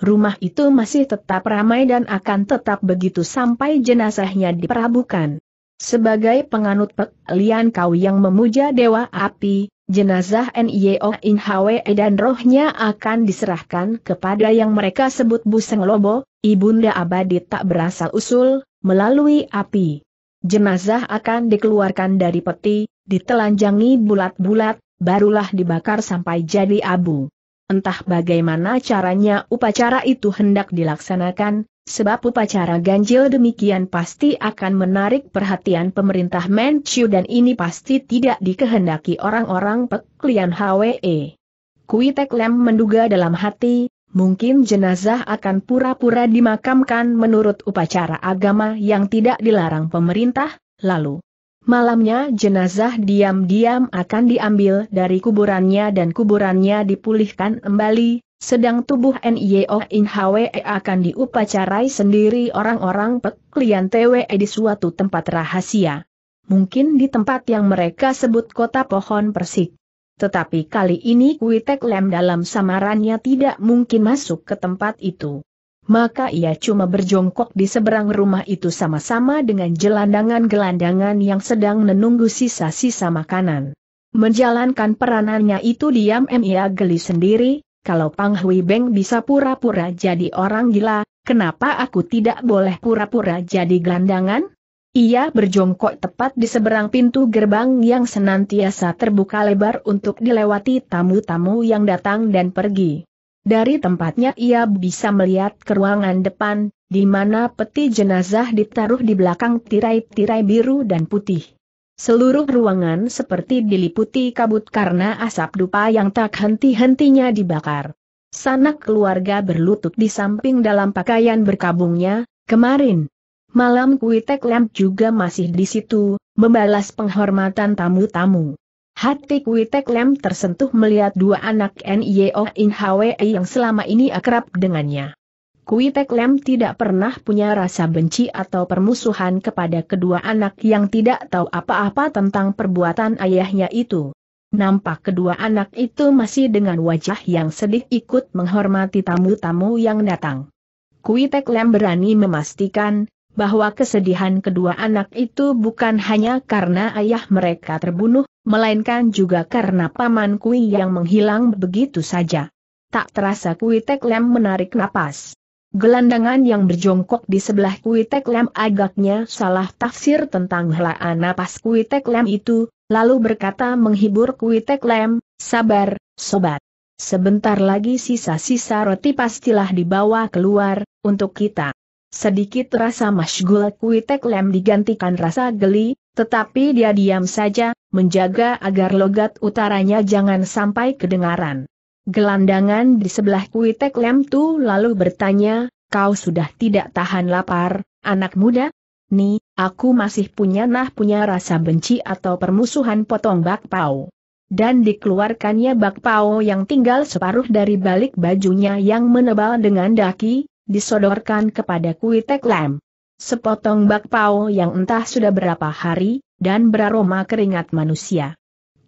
Rumah itu masih tetap ramai dan akan tetap begitu sampai jenazahnya diperabukan. Sebagai penganut Pek Lian Kau yang memuja Dewa Api, jenazah NIO Hwe dan rohnya akan diserahkan kepada yang mereka sebut Buseng Lobo, Ibunda Abadi tak berasal usul, melalui api. Jenazah akan dikeluarkan dari peti, ditelanjangi bulat-bulat, barulah dibakar sampai jadi abu. Entah bagaimana caranya upacara itu hendak dilaksanakan, sebab upacara ganjil demikian pasti akan menarik perhatian pemerintah Manchu dan ini pasti tidak dikehendaki orang-orang peklian HWE. Kui Lem menduga dalam hati, mungkin jenazah akan pura-pura dimakamkan menurut upacara agama yang tidak dilarang pemerintah, lalu Malamnya jenazah diam-diam akan diambil dari kuburannya dan kuburannya dipulihkan kembali, sedang tubuh NIO oh In Hwe akan diupacarai sendiri orang-orang peklian TWE di suatu tempat rahasia. Mungkin di tempat yang mereka sebut kota pohon persik. Tetapi kali ini Kuitek Lem dalam samarannya tidak mungkin masuk ke tempat itu. Maka ia cuma berjongkok di seberang rumah itu sama-sama dengan gelandangan-gelandangan yang sedang menunggu sisa-sisa makanan. Menjalankan peranannya itu diam Mia geli sendiri, kalau Pang Hui Beng bisa pura-pura jadi orang gila, kenapa aku tidak boleh pura-pura jadi gelandangan? Ia berjongkok tepat di seberang pintu gerbang yang senantiasa terbuka lebar untuk dilewati tamu-tamu yang datang dan pergi. Dari tempatnya ia bisa melihat ke ruangan depan, di mana peti jenazah ditaruh di belakang tirai-tirai biru dan putih. Seluruh ruangan seperti diliputi kabut karena asap dupa yang tak henti-hentinya dibakar. Sanak keluarga berlutut di samping dalam pakaian berkabungnya, kemarin. Malam Kuitek Lamp juga masih di situ, membalas penghormatan tamu-tamu. Hati Kuitek Lem tersentuh melihat dua anak NIO In Hwe yang selama ini akrab dengannya. Kui Tek Lem tidak pernah punya rasa benci atau permusuhan kepada kedua anak yang tidak tahu apa-apa tentang perbuatan ayahnya itu. Nampak kedua anak itu masih dengan wajah yang sedih ikut menghormati tamu-tamu yang datang. Kui Tek Lem berani memastikan, bahwa kesedihan kedua anak itu bukan hanya karena ayah mereka terbunuh, melainkan juga karena paman Kui yang menghilang begitu saja. Tak terasa Kui Tek Lem menarik napas. Gelandangan yang berjongkok di sebelah Kuitek Lem agaknya salah tafsir tentang helaan napas Kuitek Lem itu, lalu berkata menghibur Kuitek Lem, sabar, sobat. Sebentar lagi sisa-sisa roti pastilah dibawa keluar, untuk kita. Sedikit rasa masgul Kuitek Lem digantikan rasa geli, tetapi dia diam saja, menjaga agar logat utaranya jangan sampai kedengaran gelandangan di sebelah Kuitek Lem Tu lalu bertanya, kau sudah tidak tahan lapar, anak muda? Nih, aku masih punya nah punya rasa benci atau permusuhan potong bakpao. Dan dikeluarkannya bakpao yang tinggal separuh dari balik bajunya yang menebal dengan daki, disodorkan kepada Kuitek Lem. Sepotong bakpao yang entah sudah berapa hari, dan beraroma keringat manusia.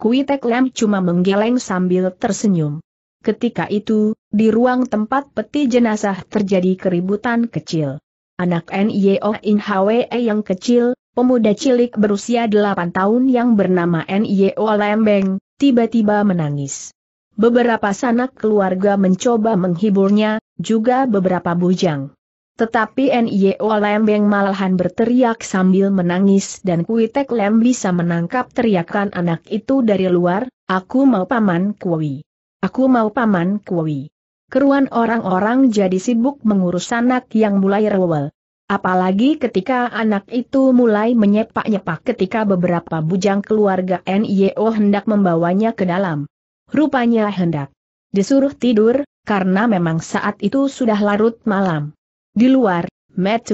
Kuitek Lem cuma menggeleng sambil tersenyum. Ketika itu, di ruang tempat peti jenazah terjadi keributan kecil. Anak Nio In Hwe yang kecil, pemuda cilik berusia 8 tahun yang bernama Nio Lembeng, tiba-tiba menangis. Beberapa sanak keluarga mencoba menghiburnya, juga beberapa bujang. Tetapi Nio Lembeng malahan berteriak sambil menangis dan Kuitek Lem bisa menangkap teriakan anak itu dari luar, aku mau paman Kuwi. Aku mau paman Kuwi. Keruan orang-orang jadi sibuk mengurus anak yang mulai rewel. Apalagi ketika anak itu mulai menyepak-nyepak ketika beberapa bujang keluarga NIO hendak membawanya ke dalam. Rupanya hendak disuruh tidur, karena memang saat itu sudah larut malam. Di luar,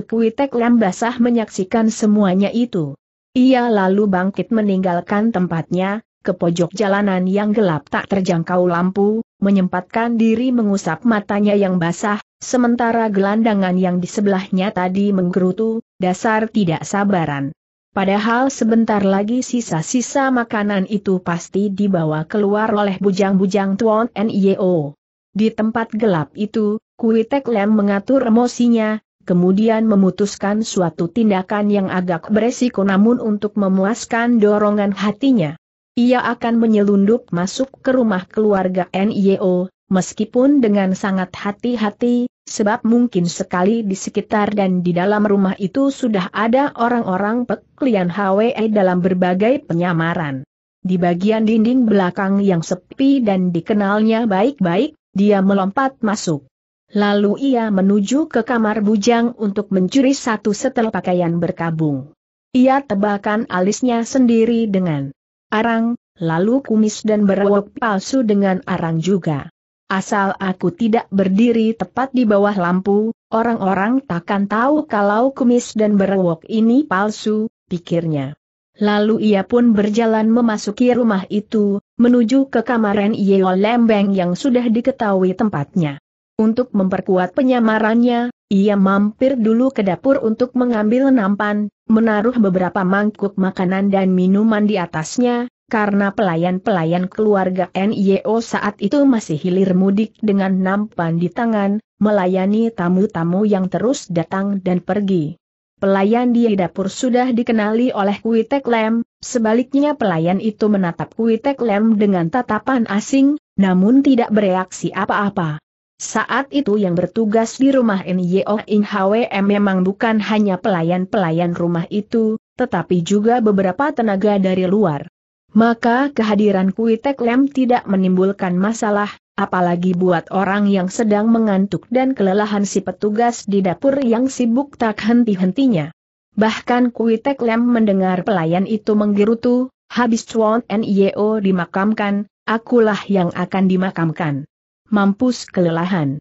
Kuitek lambasah menyaksikan semuanya itu. Ia lalu bangkit meninggalkan tempatnya, ke pojok jalanan yang gelap tak terjangkau lampu, menyempatkan diri mengusap matanya yang basah, sementara gelandangan yang di sebelahnya tadi menggerutu, dasar tidak sabaran. Padahal sebentar lagi sisa-sisa makanan itu pasti dibawa keluar oleh bujang-bujang Tuan N.I.O. Di tempat gelap itu, Kuitek Lem mengatur emosinya, kemudian memutuskan suatu tindakan yang agak beresiko namun untuk memuaskan dorongan hatinya. Ia akan menyelundup masuk ke rumah keluarga NIO, meskipun dengan sangat hati-hati, sebab mungkin sekali di sekitar dan di dalam rumah itu sudah ada orang-orang peklian HWE dalam berbagai penyamaran. Di bagian dinding belakang yang sepi dan dikenalnya baik-baik, dia melompat masuk. Lalu ia menuju ke kamar bujang untuk mencuri satu setel pakaian berkabung. Ia tebakan alisnya sendiri dengan arang, lalu kumis dan berwok palsu dengan arang juga. Asal aku tidak berdiri tepat di bawah lampu, orang-orang takkan tahu kalau kumis dan berwok ini palsu, pikirnya. Lalu ia pun berjalan memasuki rumah itu, menuju ke kamar Yeo Lembeng yang sudah diketahui tempatnya. Untuk memperkuat penyamarannya, ia mampir dulu ke dapur untuk mengambil nampan, menaruh beberapa mangkuk makanan dan minuman di atasnya, karena pelayan-pelayan keluarga NIO saat itu masih hilir mudik dengan nampan di tangan, melayani tamu-tamu yang terus datang dan pergi. Pelayan di dapur sudah dikenali oleh Kuitek Lem, sebaliknya pelayan itu menatap Kuitek Lem dengan tatapan asing, namun tidak bereaksi apa-apa. Saat itu yang bertugas di rumah Nyo In HWM memang bukan hanya pelayan-pelayan rumah itu, tetapi juga beberapa tenaga dari luar. Maka kehadiran Kui Tek Lem tidak menimbulkan masalah, apalagi buat orang yang sedang mengantuk dan kelelahan si petugas di dapur yang sibuk tak henti-hentinya. Bahkan Kui Tek Lem mendengar pelayan itu menggerutu, habis Chuan Nyo dimakamkan, akulah yang akan dimakamkan mampus kelelahan.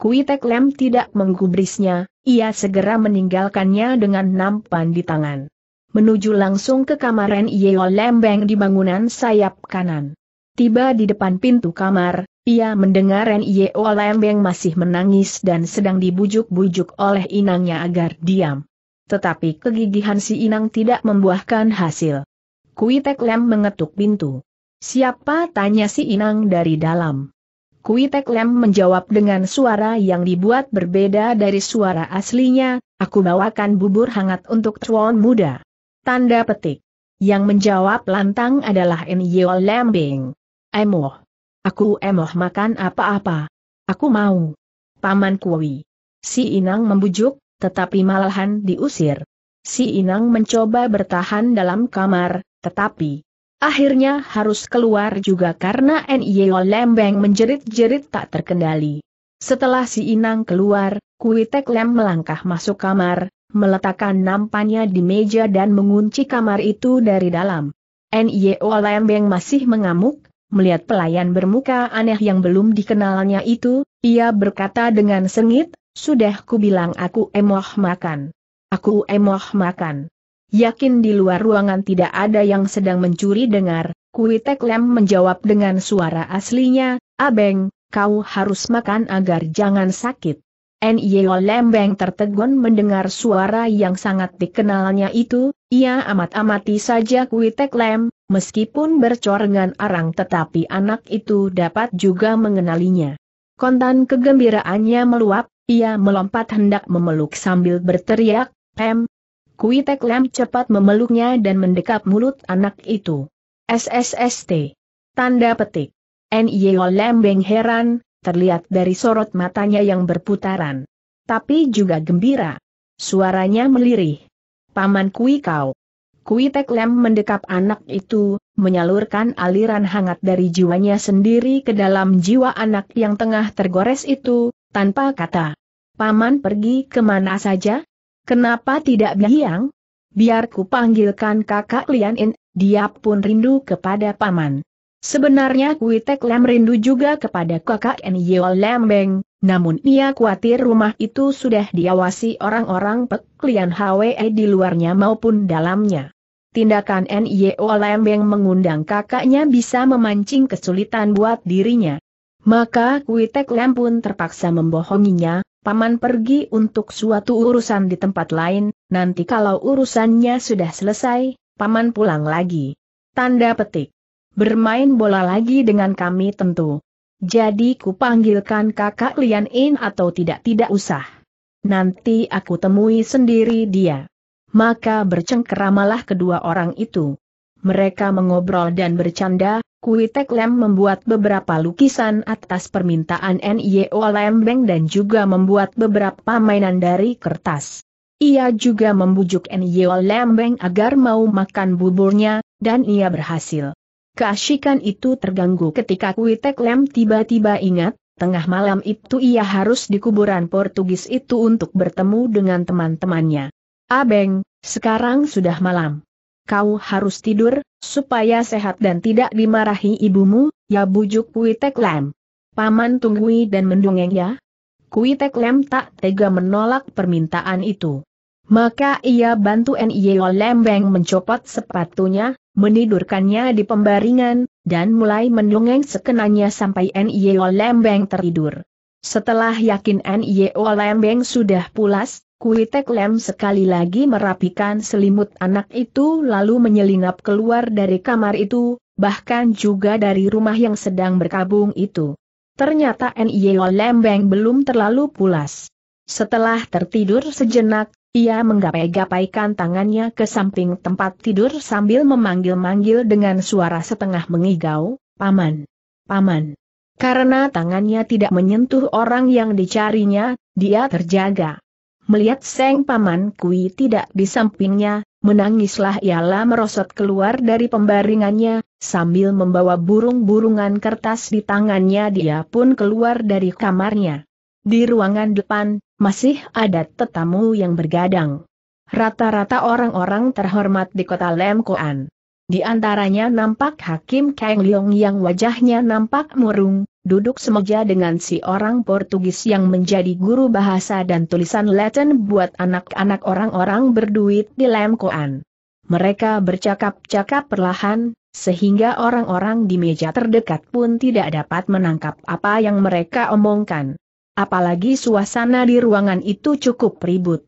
Kuitek Lem tidak menggubrisnya, ia segera meninggalkannya dengan nampan di tangan. Menuju langsung ke kamar Yeo Lembeng di bangunan sayap kanan. Tiba di depan pintu kamar, ia mendengar Yeo Lembeng masih menangis dan sedang dibujuk-bujuk oleh inangnya agar diam. Tetapi kegigihan si inang tidak membuahkan hasil. Kuitek Lem mengetuk pintu. Siapa tanya si inang dari dalam? Kui Tek Lem menjawab dengan suara yang dibuat berbeda dari suara aslinya, aku bawakan bubur hangat untuk Chuan muda. Tanda petik. Yang menjawab lantang adalah Nyo Bing. Emoh. Aku emoh makan apa-apa. Aku mau. Paman Kui. Si Inang membujuk, tetapi malahan diusir. Si Inang mencoba bertahan dalam kamar, tetapi Akhirnya harus keluar juga karena Nio Lembeng menjerit-jerit tak terkendali. Setelah si Inang keluar, Kui Lem melangkah masuk kamar, meletakkan nampannya di meja dan mengunci kamar itu dari dalam. Nio Lembeng masih mengamuk, melihat pelayan bermuka aneh yang belum dikenalnya itu, ia berkata dengan sengit, sudah ku bilang aku emoh makan. Aku emoh makan. Yakin di luar ruangan tidak ada yang sedang mencuri dengar, Kuitek Lem menjawab dengan suara aslinya, Abeng, kau harus makan agar jangan sakit. Nio Lembeng tertegun mendengar suara yang sangat dikenalnya itu, ia amat-amati saja Kuitek Lem, meskipun bercorengan arang tetapi anak itu dapat juga mengenalinya. Kontan kegembiraannya meluap, ia melompat hendak memeluk sambil berteriak, Pem, Kui Tek Lam cepat memeluknya dan mendekap mulut anak itu. SSST. Tanda petik. Lam Beng heran, terlihat dari sorot matanya yang berputaran. Tapi juga gembira. Suaranya melirih. Paman Kui kau. Kui Tek mendekap anak itu, menyalurkan aliran hangat dari jiwanya sendiri ke dalam jiwa anak yang tengah tergores itu, tanpa kata. Paman pergi kemana saja? Kenapa tidak biang? Biarku panggilkan kakak Lian dia pun rindu kepada paman. Sebenarnya Kuitek Lem rindu juga kepada kakak Nyeol Lembeng, namun ia khawatir rumah itu sudah diawasi orang-orang peklian HWE e di luarnya maupun dalamnya. Tindakan Nyeol Lembeng mengundang kakaknya bisa memancing kesulitan buat dirinya. Maka Kuitek Lem pun terpaksa membohonginya, Paman pergi untuk suatu urusan di tempat lain, nanti kalau urusannya sudah selesai, Paman pulang lagi. Tanda petik. Bermain bola lagi dengan kami tentu. Jadi kupanggilkan kakak Lian In atau tidak-tidak usah. Nanti aku temui sendiri dia. Maka bercengkeramalah kedua orang itu. Mereka mengobrol dan bercanda, Kuitek Lem membuat beberapa lukisan atas permintaan NIO Lembeng dan juga membuat beberapa mainan dari kertas. Ia juga membujuk NIO Lembeng agar mau makan buburnya, dan ia berhasil. Keasikan itu terganggu ketika Kuitek Lem tiba-tiba ingat, tengah malam itu ia harus di kuburan Portugis itu untuk bertemu dengan teman-temannya. Abeng, sekarang sudah malam kau harus tidur, supaya sehat dan tidak dimarahi ibumu, ya bujuk Kui Lem. Paman tunggui dan mendongeng ya. Tek Lem tak tega menolak permintaan itu. Maka ia bantu Nio Lembeng mencopot sepatunya, menidurkannya di pembaringan, dan mulai mendongeng sekenanya sampai Nio Lembeng tertidur. Setelah yakin Nio Lembeng sudah pulas, Kuitek Lem sekali lagi merapikan selimut anak itu lalu menyelinap keluar dari kamar itu, bahkan juga dari rumah yang sedang berkabung itu. Ternyata N.Y.O. Lembeng belum terlalu pulas. Setelah tertidur sejenak, ia menggapai-gapaikan tangannya ke samping tempat tidur sambil memanggil-manggil dengan suara setengah mengigau, Paman! Paman! Karena tangannya tidak menyentuh orang yang dicarinya, dia terjaga. Melihat Seng Paman Kui tidak di sampingnya, menangislah ialah merosot keluar dari pembaringannya, sambil membawa burung-burungan kertas di tangannya dia pun keluar dari kamarnya. Di ruangan depan, masih ada tetamu yang bergadang. Rata-rata orang-orang terhormat di kota Lemkoan. Di antaranya nampak Hakim Kang Leong yang wajahnya nampak murung, duduk semeja dengan si orang Portugis yang menjadi guru bahasa dan tulisan Latin buat anak-anak orang-orang berduit di Lemkoan. Mereka bercakap-cakap perlahan, sehingga orang-orang di meja terdekat pun tidak dapat menangkap apa yang mereka omongkan. Apalagi suasana di ruangan itu cukup ribut.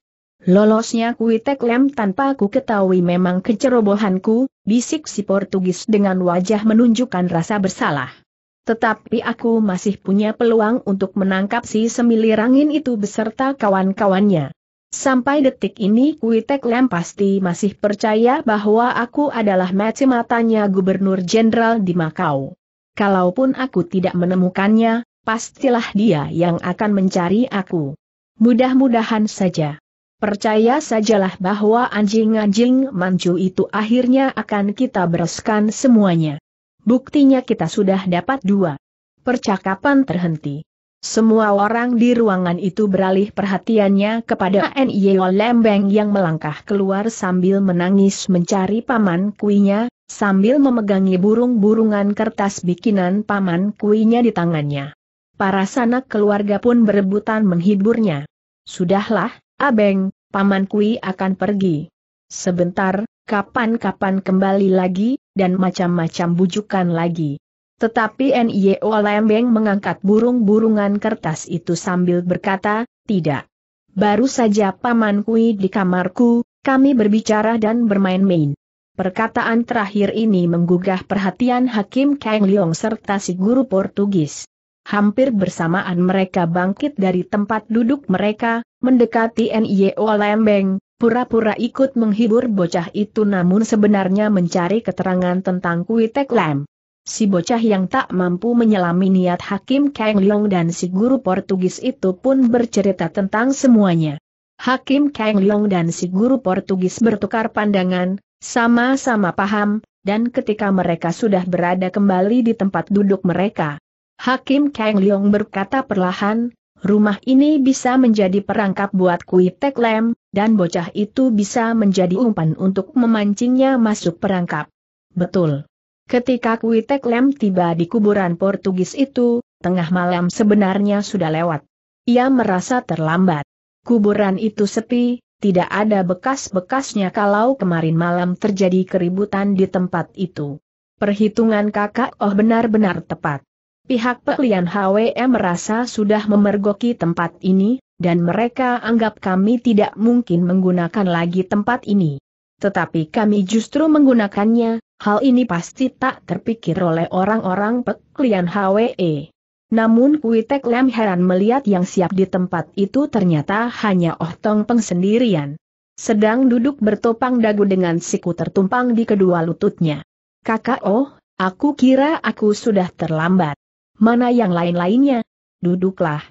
Lolosnya Kuitek Lem tanpa ku ketahui memang kecerobohanku, bisik si Portugis dengan wajah menunjukkan rasa bersalah. Tetapi aku masih punya peluang untuk menangkap si semilir angin itu beserta kawan-kawannya. Sampai detik ini Kuitek Lem pasti masih percaya bahwa aku adalah mati matanya Gubernur Jenderal di Makau. Kalaupun aku tidak menemukannya, pastilah dia yang akan mencari aku. Mudah-mudahan saja. Percaya sajalah bahwa anjing-anjing mancu itu akhirnya akan kita bereskan semuanya. Buktinya kita sudah dapat dua. Percakapan terhenti. Semua orang di ruangan itu beralih perhatiannya kepada N.I.O. Lembeng yang melangkah keluar sambil menangis mencari paman kuinya, sambil memegangi burung-burungan kertas bikinan paman kuinya di tangannya. Para sanak keluarga pun berebutan menghiburnya. Sudahlah, Abeng, Paman Kui akan pergi. Sebentar, kapan-kapan kembali lagi, dan macam-macam bujukan lagi. Tetapi NIO Lembeng mengangkat burung-burungan kertas itu sambil berkata, tidak. Baru saja Paman Kui di kamarku, kami berbicara dan bermain-main. Perkataan terakhir ini menggugah perhatian Hakim Kang Leong serta si guru Portugis. Hampir bersamaan mereka bangkit dari tempat duduk mereka, mendekati NIO Lembeng, pura-pura ikut menghibur bocah itu namun sebenarnya mencari keterangan tentang Kuitek Lem. Si bocah yang tak mampu menyelami niat Hakim Kang Leong dan si guru Portugis itu pun bercerita tentang semuanya. Hakim Kang Leong dan si guru Portugis bertukar pandangan, sama-sama paham, dan ketika mereka sudah berada kembali di tempat duduk mereka, Hakim Kang Leong berkata perlahan, rumah ini bisa menjadi perangkap buat Kui Tek Lem, dan bocah itu bisa menjadi umpan untuk memancingnya masuk perangkap. Betul. Ketika Kui Tek Lem tiba di kuburan Portugis itu, tengah malam sebenarnya sudah lewat. Ia merasa terlambat. Kuburan itu sepi, tidak ada bekas-bekasnya kalau kemarin malam terjadi keributan di tempat itu. Perhitungan kakak Oh benar-benar tepat pihak Pelian HWM merasa sudah memergoki tempat ini, dan mereka anggap kami tidak mungkin menggunakan lagi tempat ini. Tetapi kami justru menggunakannya, hal ini pasti tak terpikir oleh orang-orang Pelian HWE. Namun Kuitek Lam heran melihat yang siap di tempat itu ternyata hanya Oh Tong Peng sendirian. Sedang duduk bertopang dagu dengan siku tertumpang di kedua lututnya. Kakak Oh, aku kira aku sudah terlambat. Mana yang lain-lainnya? Duduklah.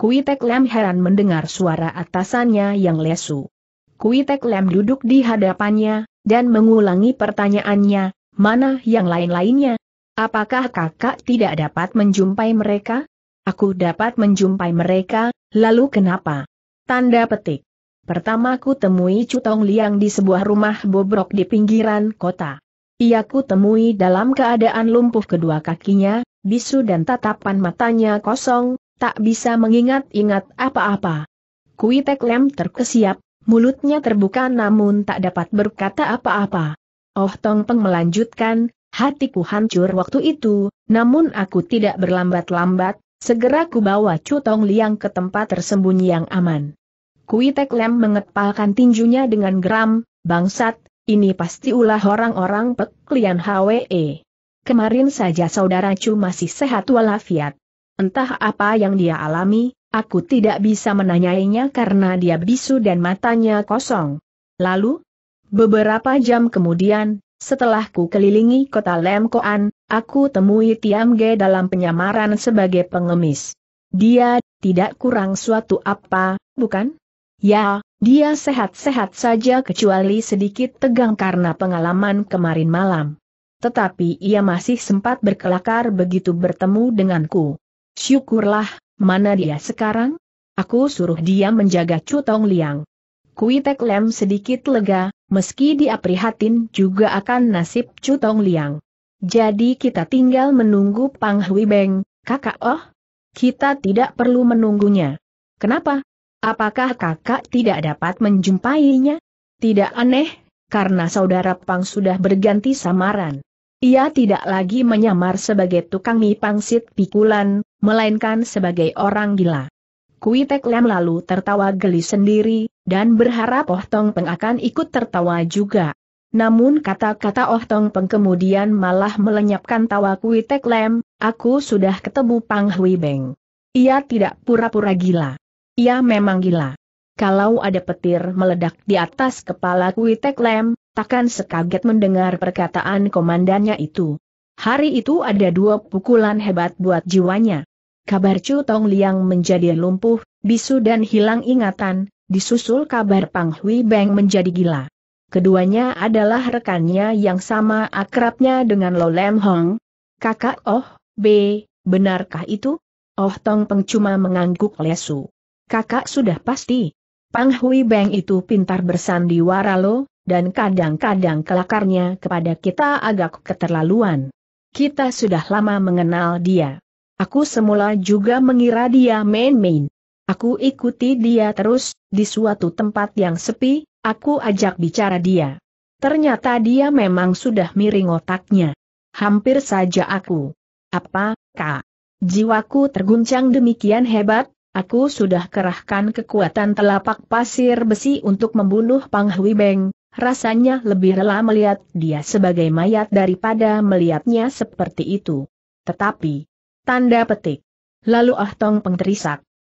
Kuitek Lem heran mendengar suara atasannya yang lesu. Kuitek Lem duduk di hadapannya, dan mengulangi pertanyaannya, mana yang lain-lainnya? Apakah kakak tidak dapat menjumpai mereka? Aku dapat menjumpai mereka, lalu kenapa? Tanda petik. Pertama ku temui Cutong Liang di sebuah rumah bobrok di pinggiran kota. Ia ku temui dalam keadaan lumpuh kedua kakinya, bisu dan tatapan matanya kosong, tak bisa mengingat-ingat apa-apa. Kui Tek Lem terkesiap, mulutnya terbuka namun tak dapat berkata apa-apa. Oh Tong Peng melanjutkan, hatiku hancur waktu itu, namun aku tidak berlambat-lambat, segera ku bawa Chu Tong Liang ke tempat tersembunyi yang aman. Kui Tek Lem mengepalkan tinjunya dengan geram, bangsat, ini pasti ulah orang-orang peklian HWE. Kemarin saja saudara Chu masih sehat walafiat. Entah apa yang dia alami, aku tidak bisa menanyainya karena dia bisu dan matanya kosong. Lalu, beberapa jam kemudian, setelah ku kelilingi kota Lemkoan, aku temui Tiam Ge dalam penyamaran sebagai pengemis. Dia, tidak kurang suatu apa, bukan? Ya, dia sehat-sehat saja kecuali sedikit tegang karena pengalaman kemarin malam tetapi ia masih sempat berkelakar begitu bertemu denganku. Syukurlah, mana dia sekarang? Aku suruh dia menjaga Cutong Liang. Kui Tek Lem sedikit lega, meski dia prihatin juga akan nasib Cutong Liang. Jadi kita tinggal menunggu Pang Hui Beng, kakak oh? Kita tidak perlu menunggunya. Kenapa? Apakah kakak tidak dapat menjumpainya? Tidak aneh, karena saudara Pang sudah berganti samaran. Ia tidak lagi menyamar sebagai tukang mie pangsit pikulan, melainkan sebagai orang gila. Kui Tek Lam lalu tertawa geli sendiri, dan berharap Oh Tong Peng akan ikut tertawa juga. Namun kata-kata Oh Tong Peng kemudian malah melenyapkan tawa Kui Tek Lam. aku sudah ketemu Pang Hui Beng. Ia tidak pura-pura gila. Ia memang gila. Kalau ada petir meledak di atas kepala Kui Tek Lam. Takkan sekaget mendengar perkataan komandannya itu. Hari itu ada dua pukulan hebat buat jiwanya. Kabar Chu Tong Liang menjadi lumpuh, bisu dan hilang ingatan, disusul kabar Pang Hui Beng menjadi gila. Keduanya adalah rekannya yang sama akrabnya dengan Lo Lem Hong. Kakak Oh, B, benarkah itu? Oh Tong Peng cuma mengangguk lesu. Kakak sudah pasti. Pang Hui Beng itu pintar bersandiwara lo, dan kadang-kadang kelakarnya kepada kita agak keterlaluan. Kita sudah lama mengenal dia. Aku semula juga mengira dia main-main. Aku ikuti dia terus, di suatu tempat yang sepi, aku ajak bicara dia. Ternyata dia memang sudah miring otaknya. Hampir saja aku. Apa, kak? Jiwaku terguncang demikian hebat, aku sudah kerahkan kekuatan telapak pasir besi untuk membunuh Pang Hui Beng, Rasanya lebih rela melihat dia sebagai mayat daripada melihatnya seperti itu. Tetapi, tanda petik. Lalu Ah Tong Peng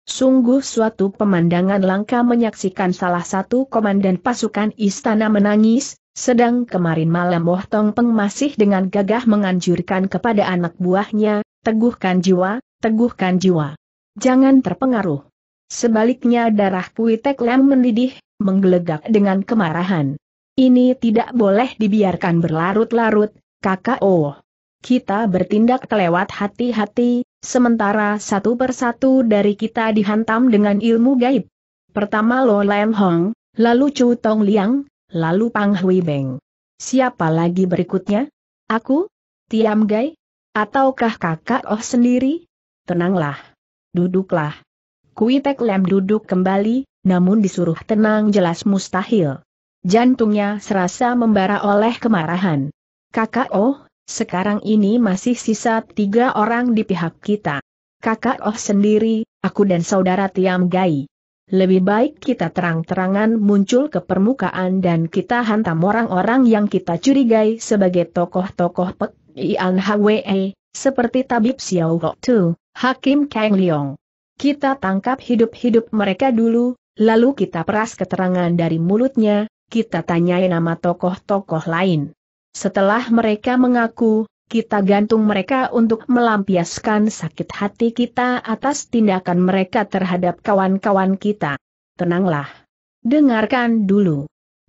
Sungguh suatu pemandangan langka menyaksikan salah satu komandan pasukan istana menangis, sedang kemarin malam ah Tong Peng masih dengan gagah menganjurkan kepada anak buahnya, teguhkan jiwa, teguhkan jiwa. Jangan terpengaruh. Sebaliknya darah Kuitek Tek Lam mendidih, menggelegak dengan kemarahan. Ini tidak boleh dibiarkan berlarut-larut, kakak oh. Kita bertindak telewat hati-hati, sementara satu persatu dari kita dihantam dengan ilmu gaib. Pertama Lo Lam Hong, lalu Chu Tong Liang, lalu Pang Hui Beng. Siapa lagi berikutnya? Aku? Tiam Gai? Ataukah kakak Oh sendiri? Tenanglah. Duduklah. Kuitek Lam Lem duduk kembali, namun disuruh tenang jelas mustahil. Jantungnya serasa membara oleh kemarahan. Kakak Oh, sekarang ini masih sisa tiga orang di pihak kita. Kakak Oh sendiri, aku dan saudara Tiam Gai. Lebih baik kita terang-terangan muncul ke permukaan dan kita hantam orang-orang yang kita curigai sebagai tokoh-tokoh Pek Ian Hwe, seperti Tabib Xiao Ho Tu, Hakim Kang Leong. Kita tangkap hidup-hidup mereka dulu, lalu kita peras keterangan dari mulutnya, kita tanyai nama tokoh-tokoh lain. Setelah mereka mengaku, kita gantung mereka untuk melampiaskan sakit hati kita atas tindakan mereka terhadap kawan-kawan kita. Tenanglah. Dengarkan dulu.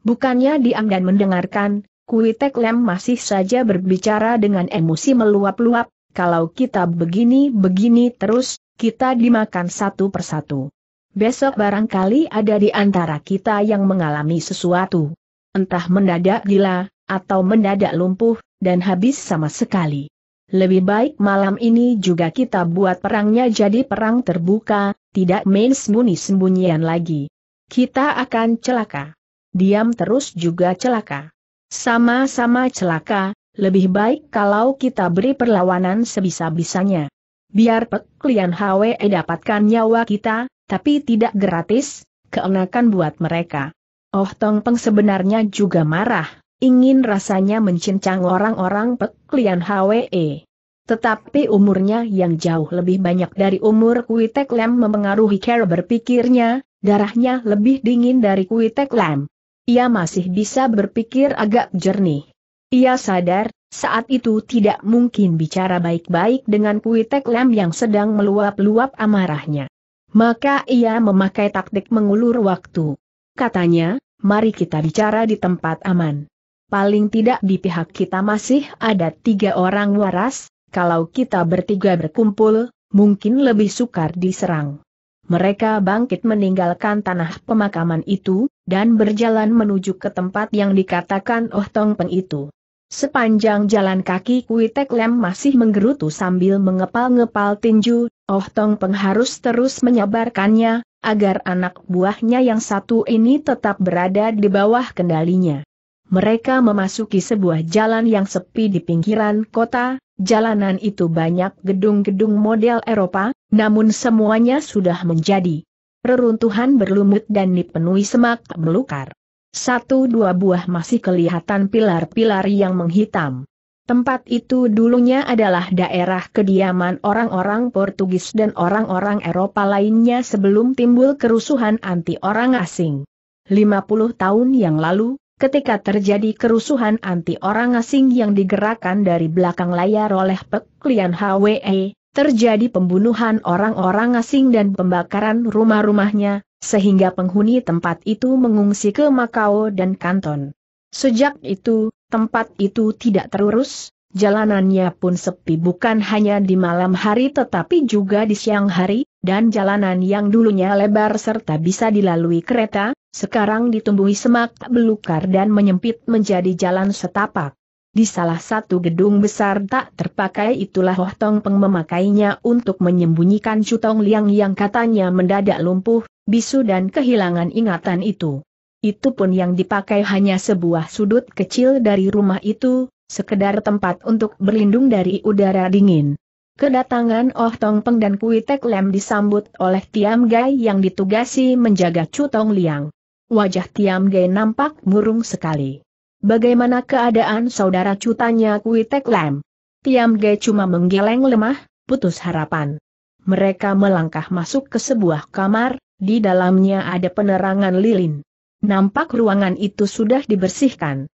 Bukannya diam dan mendengarkan, Kuitek Lem masih saja berbicara dengan emosi meluap-luap, kalau kita begini-begini terus, kita dimakan satu persatu. Besok barangkali ada di antara kita yang mengalami sesuatu. Entah mendadak gila, atau mendadak lumpuh, dan habis sama sekali. Lebih baik malam ini juga kita buat perangnya jadi perang terbuka, tidak main sembunyi-sembunyian lagi. Kita akan celaka. Diam terus juga celaka. Sama-sama celaka, lebih baik kalau kita beri perlawanan sebisa-bisanya. Biar Pek Lian Hwe dapatkan nyawa kita, tapi tidak gratis, keenakan buat mereka. Oh Tong Peng sebenarnya juga marah, ingin rasanya mencincang orang-orang peklian HWE. Tetapi umurnya yang jauh lebih banyak dari umur Kuitek Lam mempengaruhi cara berpikirnya, darahnya lebih dingin dari Kuitek Lam. Ia masih bisa berpikir agak jernih. Ia sadar, saat itu tidak mungkin bicara baik-baik dengan Kuitek Lam yang sedang meluap-luap amarahnya. Maka ia memakai taktik mengulur waktu. Katanya, mari kita bicara di tempat aman. Paling tidak di pihak kita masih ada tiga orang waras, kalau kita bertiga berkumpul, mungkin lebih sukar diserang. Mereka bangkit meninggalkan tanah pemakaman itu, dan berjalan menuju ke tempat yang dikatakan Oh Tong Peng itu. Sepanjang jalan kaki Kui Lem masih menggerutu sambil mengepal-ngepal tinju, Oh Tong Peng harus terus menyabarkannya, agar anak buahnya yang satu ini tetap berada di bawah kendalinya. Mereka memasuki sebuah jalan yang sepi di pinggiran kota, jalanan itu banyak gedung-gedung model Eropa, namun semuanya sudah menjadi reruntuhan berlumut dan dipenuhi semak belukar satu dua buah masih kelihatan pilar-pilar yang menghitam. Tempat itu dulunya adalah daerah kediaman orang-orang Portugis dan orang-orang Eropa lainnya sebelum timbul kerusuhan anti orang asing. 50 tahun yang lalu, ketika terjadi kerusuhan anti orang asing yang digerakkan dari belakang layar oleh Peklian HWE, terjadi pembunuhan orang-orang asing dan pembakaran rumah-rumahnya, sehingga penghuni tempat itu mengungsi ke Makau dan Kanton. Sejak itu, tempat itu tidak terurus, jalanannya pun sepi bukan hanya di malam hari tetapi juga di siang hari, dan jalanan yang dulunya lebar serta bisa dilalui kereta, sekarang ditumbuhi semak belukar dan menyempit menjadi jalan setapak. Di salah satu gedung besar tak terpakai itulah Hoh Tong Peng memakainya untuk menyembunyikan Cutong Liang yang katanya mendadak lumpuh, bisu dan kehilangan ingatan itu. Itu pun yang dipakai hanya sebuah sudut kecil dari rumah itu, sekedar tempat untuk berlindung dari udara dingin. Kedatangan Oh Tong Peng dan Kui Tek Lem disambut oleh Tiam Gai yang ditugasi menjaga Cutong Liang. Wajah Tiam Gai nampak murung sekali. Bagaimana keadaan saudara cutanya Kuitek Lam? Tiam Ge cuma menggeleng lemah, putus harapan. Mereka melangkah masuk ke sebuah kamar, di dalamnya ada penerangan lilin. Nampak ruangan itu sudah dibersihkan.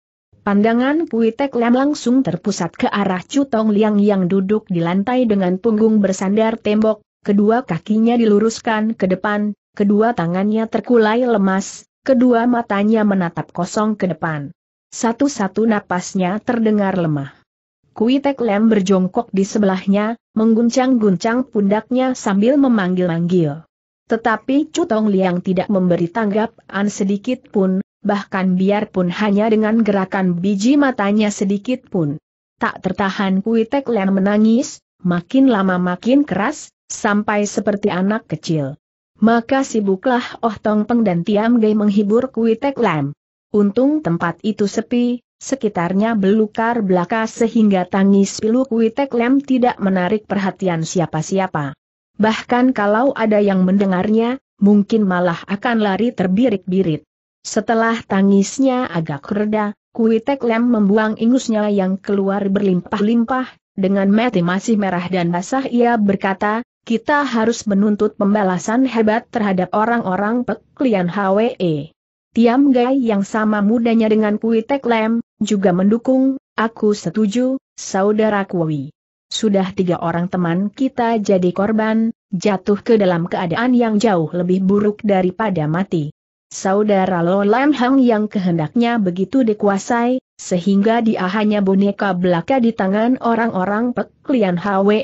Pandangan Kuitek Lam langsung terpusat ke arah Cutong Liang yang duduk di lantai dengan punggung bersandar tembok, kedua kakinya diluruskan ke depan, kedua tangannya terkulai lemas, kedua matanya menatap kosong ke depan. Satu-satu napasnya terdengar lemah. Kuitek Lem berjongkok di sebelahnya, mengguncang-guncang pundaknya sambil memanggil-manggil. Tetapi Cutong Liang tidak memberi tanggapan sedikit pun, bahkan biarpun hanya dengan gerakan biji matanya sedikit pun. Tak tertahan Kuitek Lem menangis, makin lama makin keras, sampai seperti anak kecil. Maka sibuklah Oh Tong Peng dan Tiam Gai menghibur Kuitek Lem. Untung tempat itu sepi, sekitarnya belukar belaka sehingga tangis pilu Witek Lem tidak menarik perhatian siapa-siapa. Bahkan kalau ada yang mendengarnya, mungkin malah akan lari terbirit-birit. Setelah tangisnya agak reda, Kuitek Lem membuang ingusnya yang keluar berlimpah-limpah, dengan mati masih merah dan basah ia berkata, kita harus menuntut pembalasan hebat terhadap orang-orang peklian HWE. Tiam Gai yang sama mudanya dengan Kui Tek Lem, juga mendukung, aku setuju, saudara Kui. Sudah tiga orang teman kita jadi korban, jatuh ke dalam keadaan yang jauh lebih buruk daripada mati. Saudara Lo Lam Hang yang kehendaknya begitu dikuasai, sehingga dia hanya boneka belaka di tangan orang-orang peklian Lian Hwe,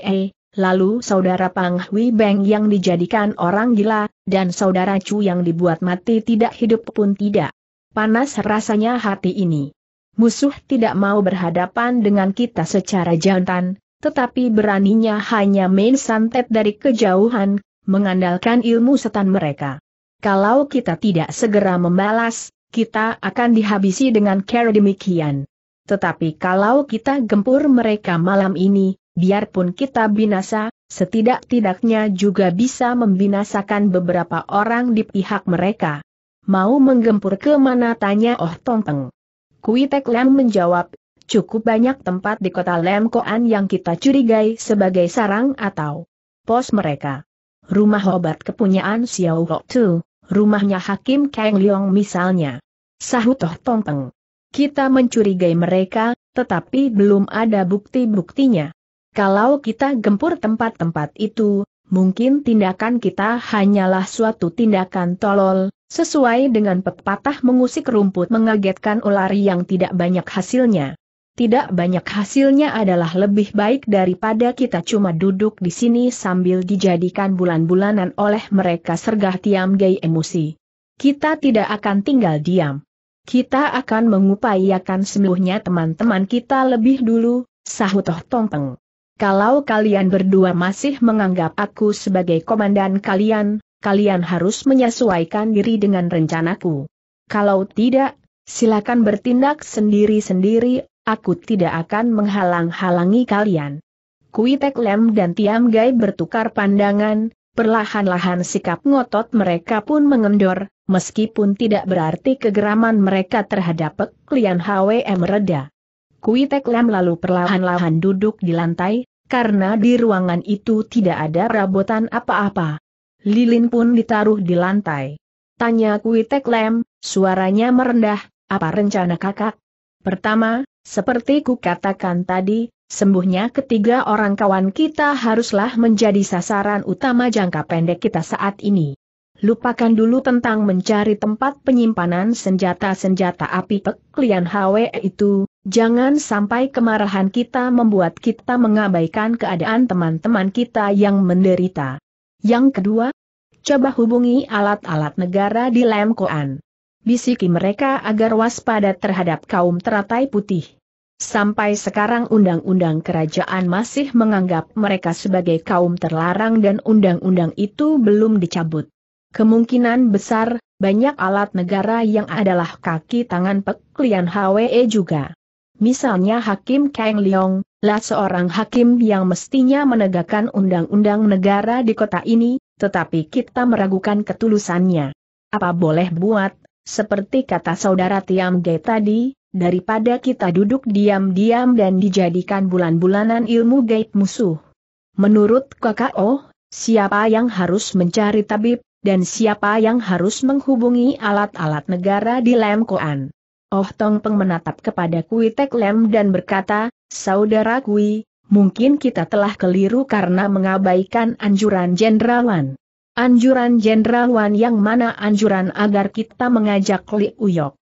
lalu saudara Pang Hui Beng yang dijadikan orang gila, dan saudara Chu yang dibuat mati tidak hidup pun tidak. Panas rasanya hati ini. Musuh tidak mau berhadapan dengan kita secara jantan, tetapi beraninya hanya main santet dari kejauhan, mengandalkan ilmu setan mereka. Kalau kita tidak segera membalas, kita akan dihabisi dengan cara demikian. Tetapi kalau kita gempur mereka malam ini, biarpun kita binasa, setidak-tidaknya juga bisa membinasakan beberapa orang di pihak mereka. Mau menggempur ke mana tanya Oh Tong Peng. Kui Tek Lam menjawab, cukup banyak tempat di kota Lam Koan yang kita curigai sebagai sarang atau pos mereka. Rumah obat kepunyaan Xiao Ho Tu, rumahnya Hakim Kang Leong misalnya. Sahut Oh Tong Peng. Kita mencurigai mereka, tetapi belum ada bukti-buktinya. Kalau kita gempur tempat-tempat itu, mungkin tindakan kita hanyalah suatu tindakan tolol, sesuai dengan pepatah mengusik rumput mengagetkan ular yang tidak banyak hasilnya. Tidak banyak hasilnya adalah lebih baik daripada kita cuma duduk di sini sambil dijadikan bulan-bulanan oleh mereka sergah tiam gay emosi. Kita tidak akan tinggal diam. Kita akan mengupayakan sembuhnya teman-teman kita lebih dulu, sahut Tongpeng kalau kalian berdua masih menganggap aku sebagai komandan kalian, kalian harus menyesuaikan diri dengan rencanaku. Kalau tidak, silakan bertindak sendiri-sendiri, aku tidak akan menghalang-halangi kalian. Kuitek Lem dan Tiam Gai bertukar pandangan, perlahan-lahan sikap ngotot mereka pun mengendor, meskipun tidak berarti kegeraman mereka terhadap Pek Lian HWM reda. Kui Tek Lam lalu perlahan-lahan duduk di lantai, karena di ruangan itu tidak ada perabotan apa-apa. Lilin pun ditaruh di lantai. Tanya Kui Tek Lam, suaranya merendah, apa rencana kakak? Pertama, seperti ku katakan tadi, sembuhnya ketiga orang kawan kita haruslah menjadi sasaran utama jangka pendek kita saat ini. Lupakan dulu tentang mencari tempat penyimpanan senjata-senjata api Tek Lian Hwe itu, Jangan sampai kemarahan kita membuat kita mengabaikan keadaan teman-teman kita yang menderita. Yang kedua, coba hubungi alat-alat negara di Lemkoan. Bisiki mereka agar waspada terhadap kaum teratai putih. Sampai sekarang undang-undang kerajaan masih menganggap mereka sebagai kaum terlarang dan undang-undang itu belum dicabut. Kemungkinan besar, banyak alat negara yang adalah kaki tangan peklian Hwe juga. Misalnya Hakim Kang Leong, lah seorang hakim yang mestinya menegakkan undang-undang negara di kota ini, tetapi kita meragukan ketulusannya. Apa boleh buat, seperti kata saudara Tiam Ge tadi, daripada kita duduk diam-diam dan dijadikan bulan-bulanan ilmu gaib musuh. Menurut KKO, siapa yang harus mencari tabib, dan siapa yang harus menghubungi alat-alat negara di Lemkoan. Oh Tong Peng menatap kepada Kui Tek Lem dan berkata, Saudara Kui, mungkin kita telah keliru karena mengabaikan anjuran Jenderal Wan. Anjuran Jenderal Wan yang mana anjuran agar kita mengajak Li Uyok.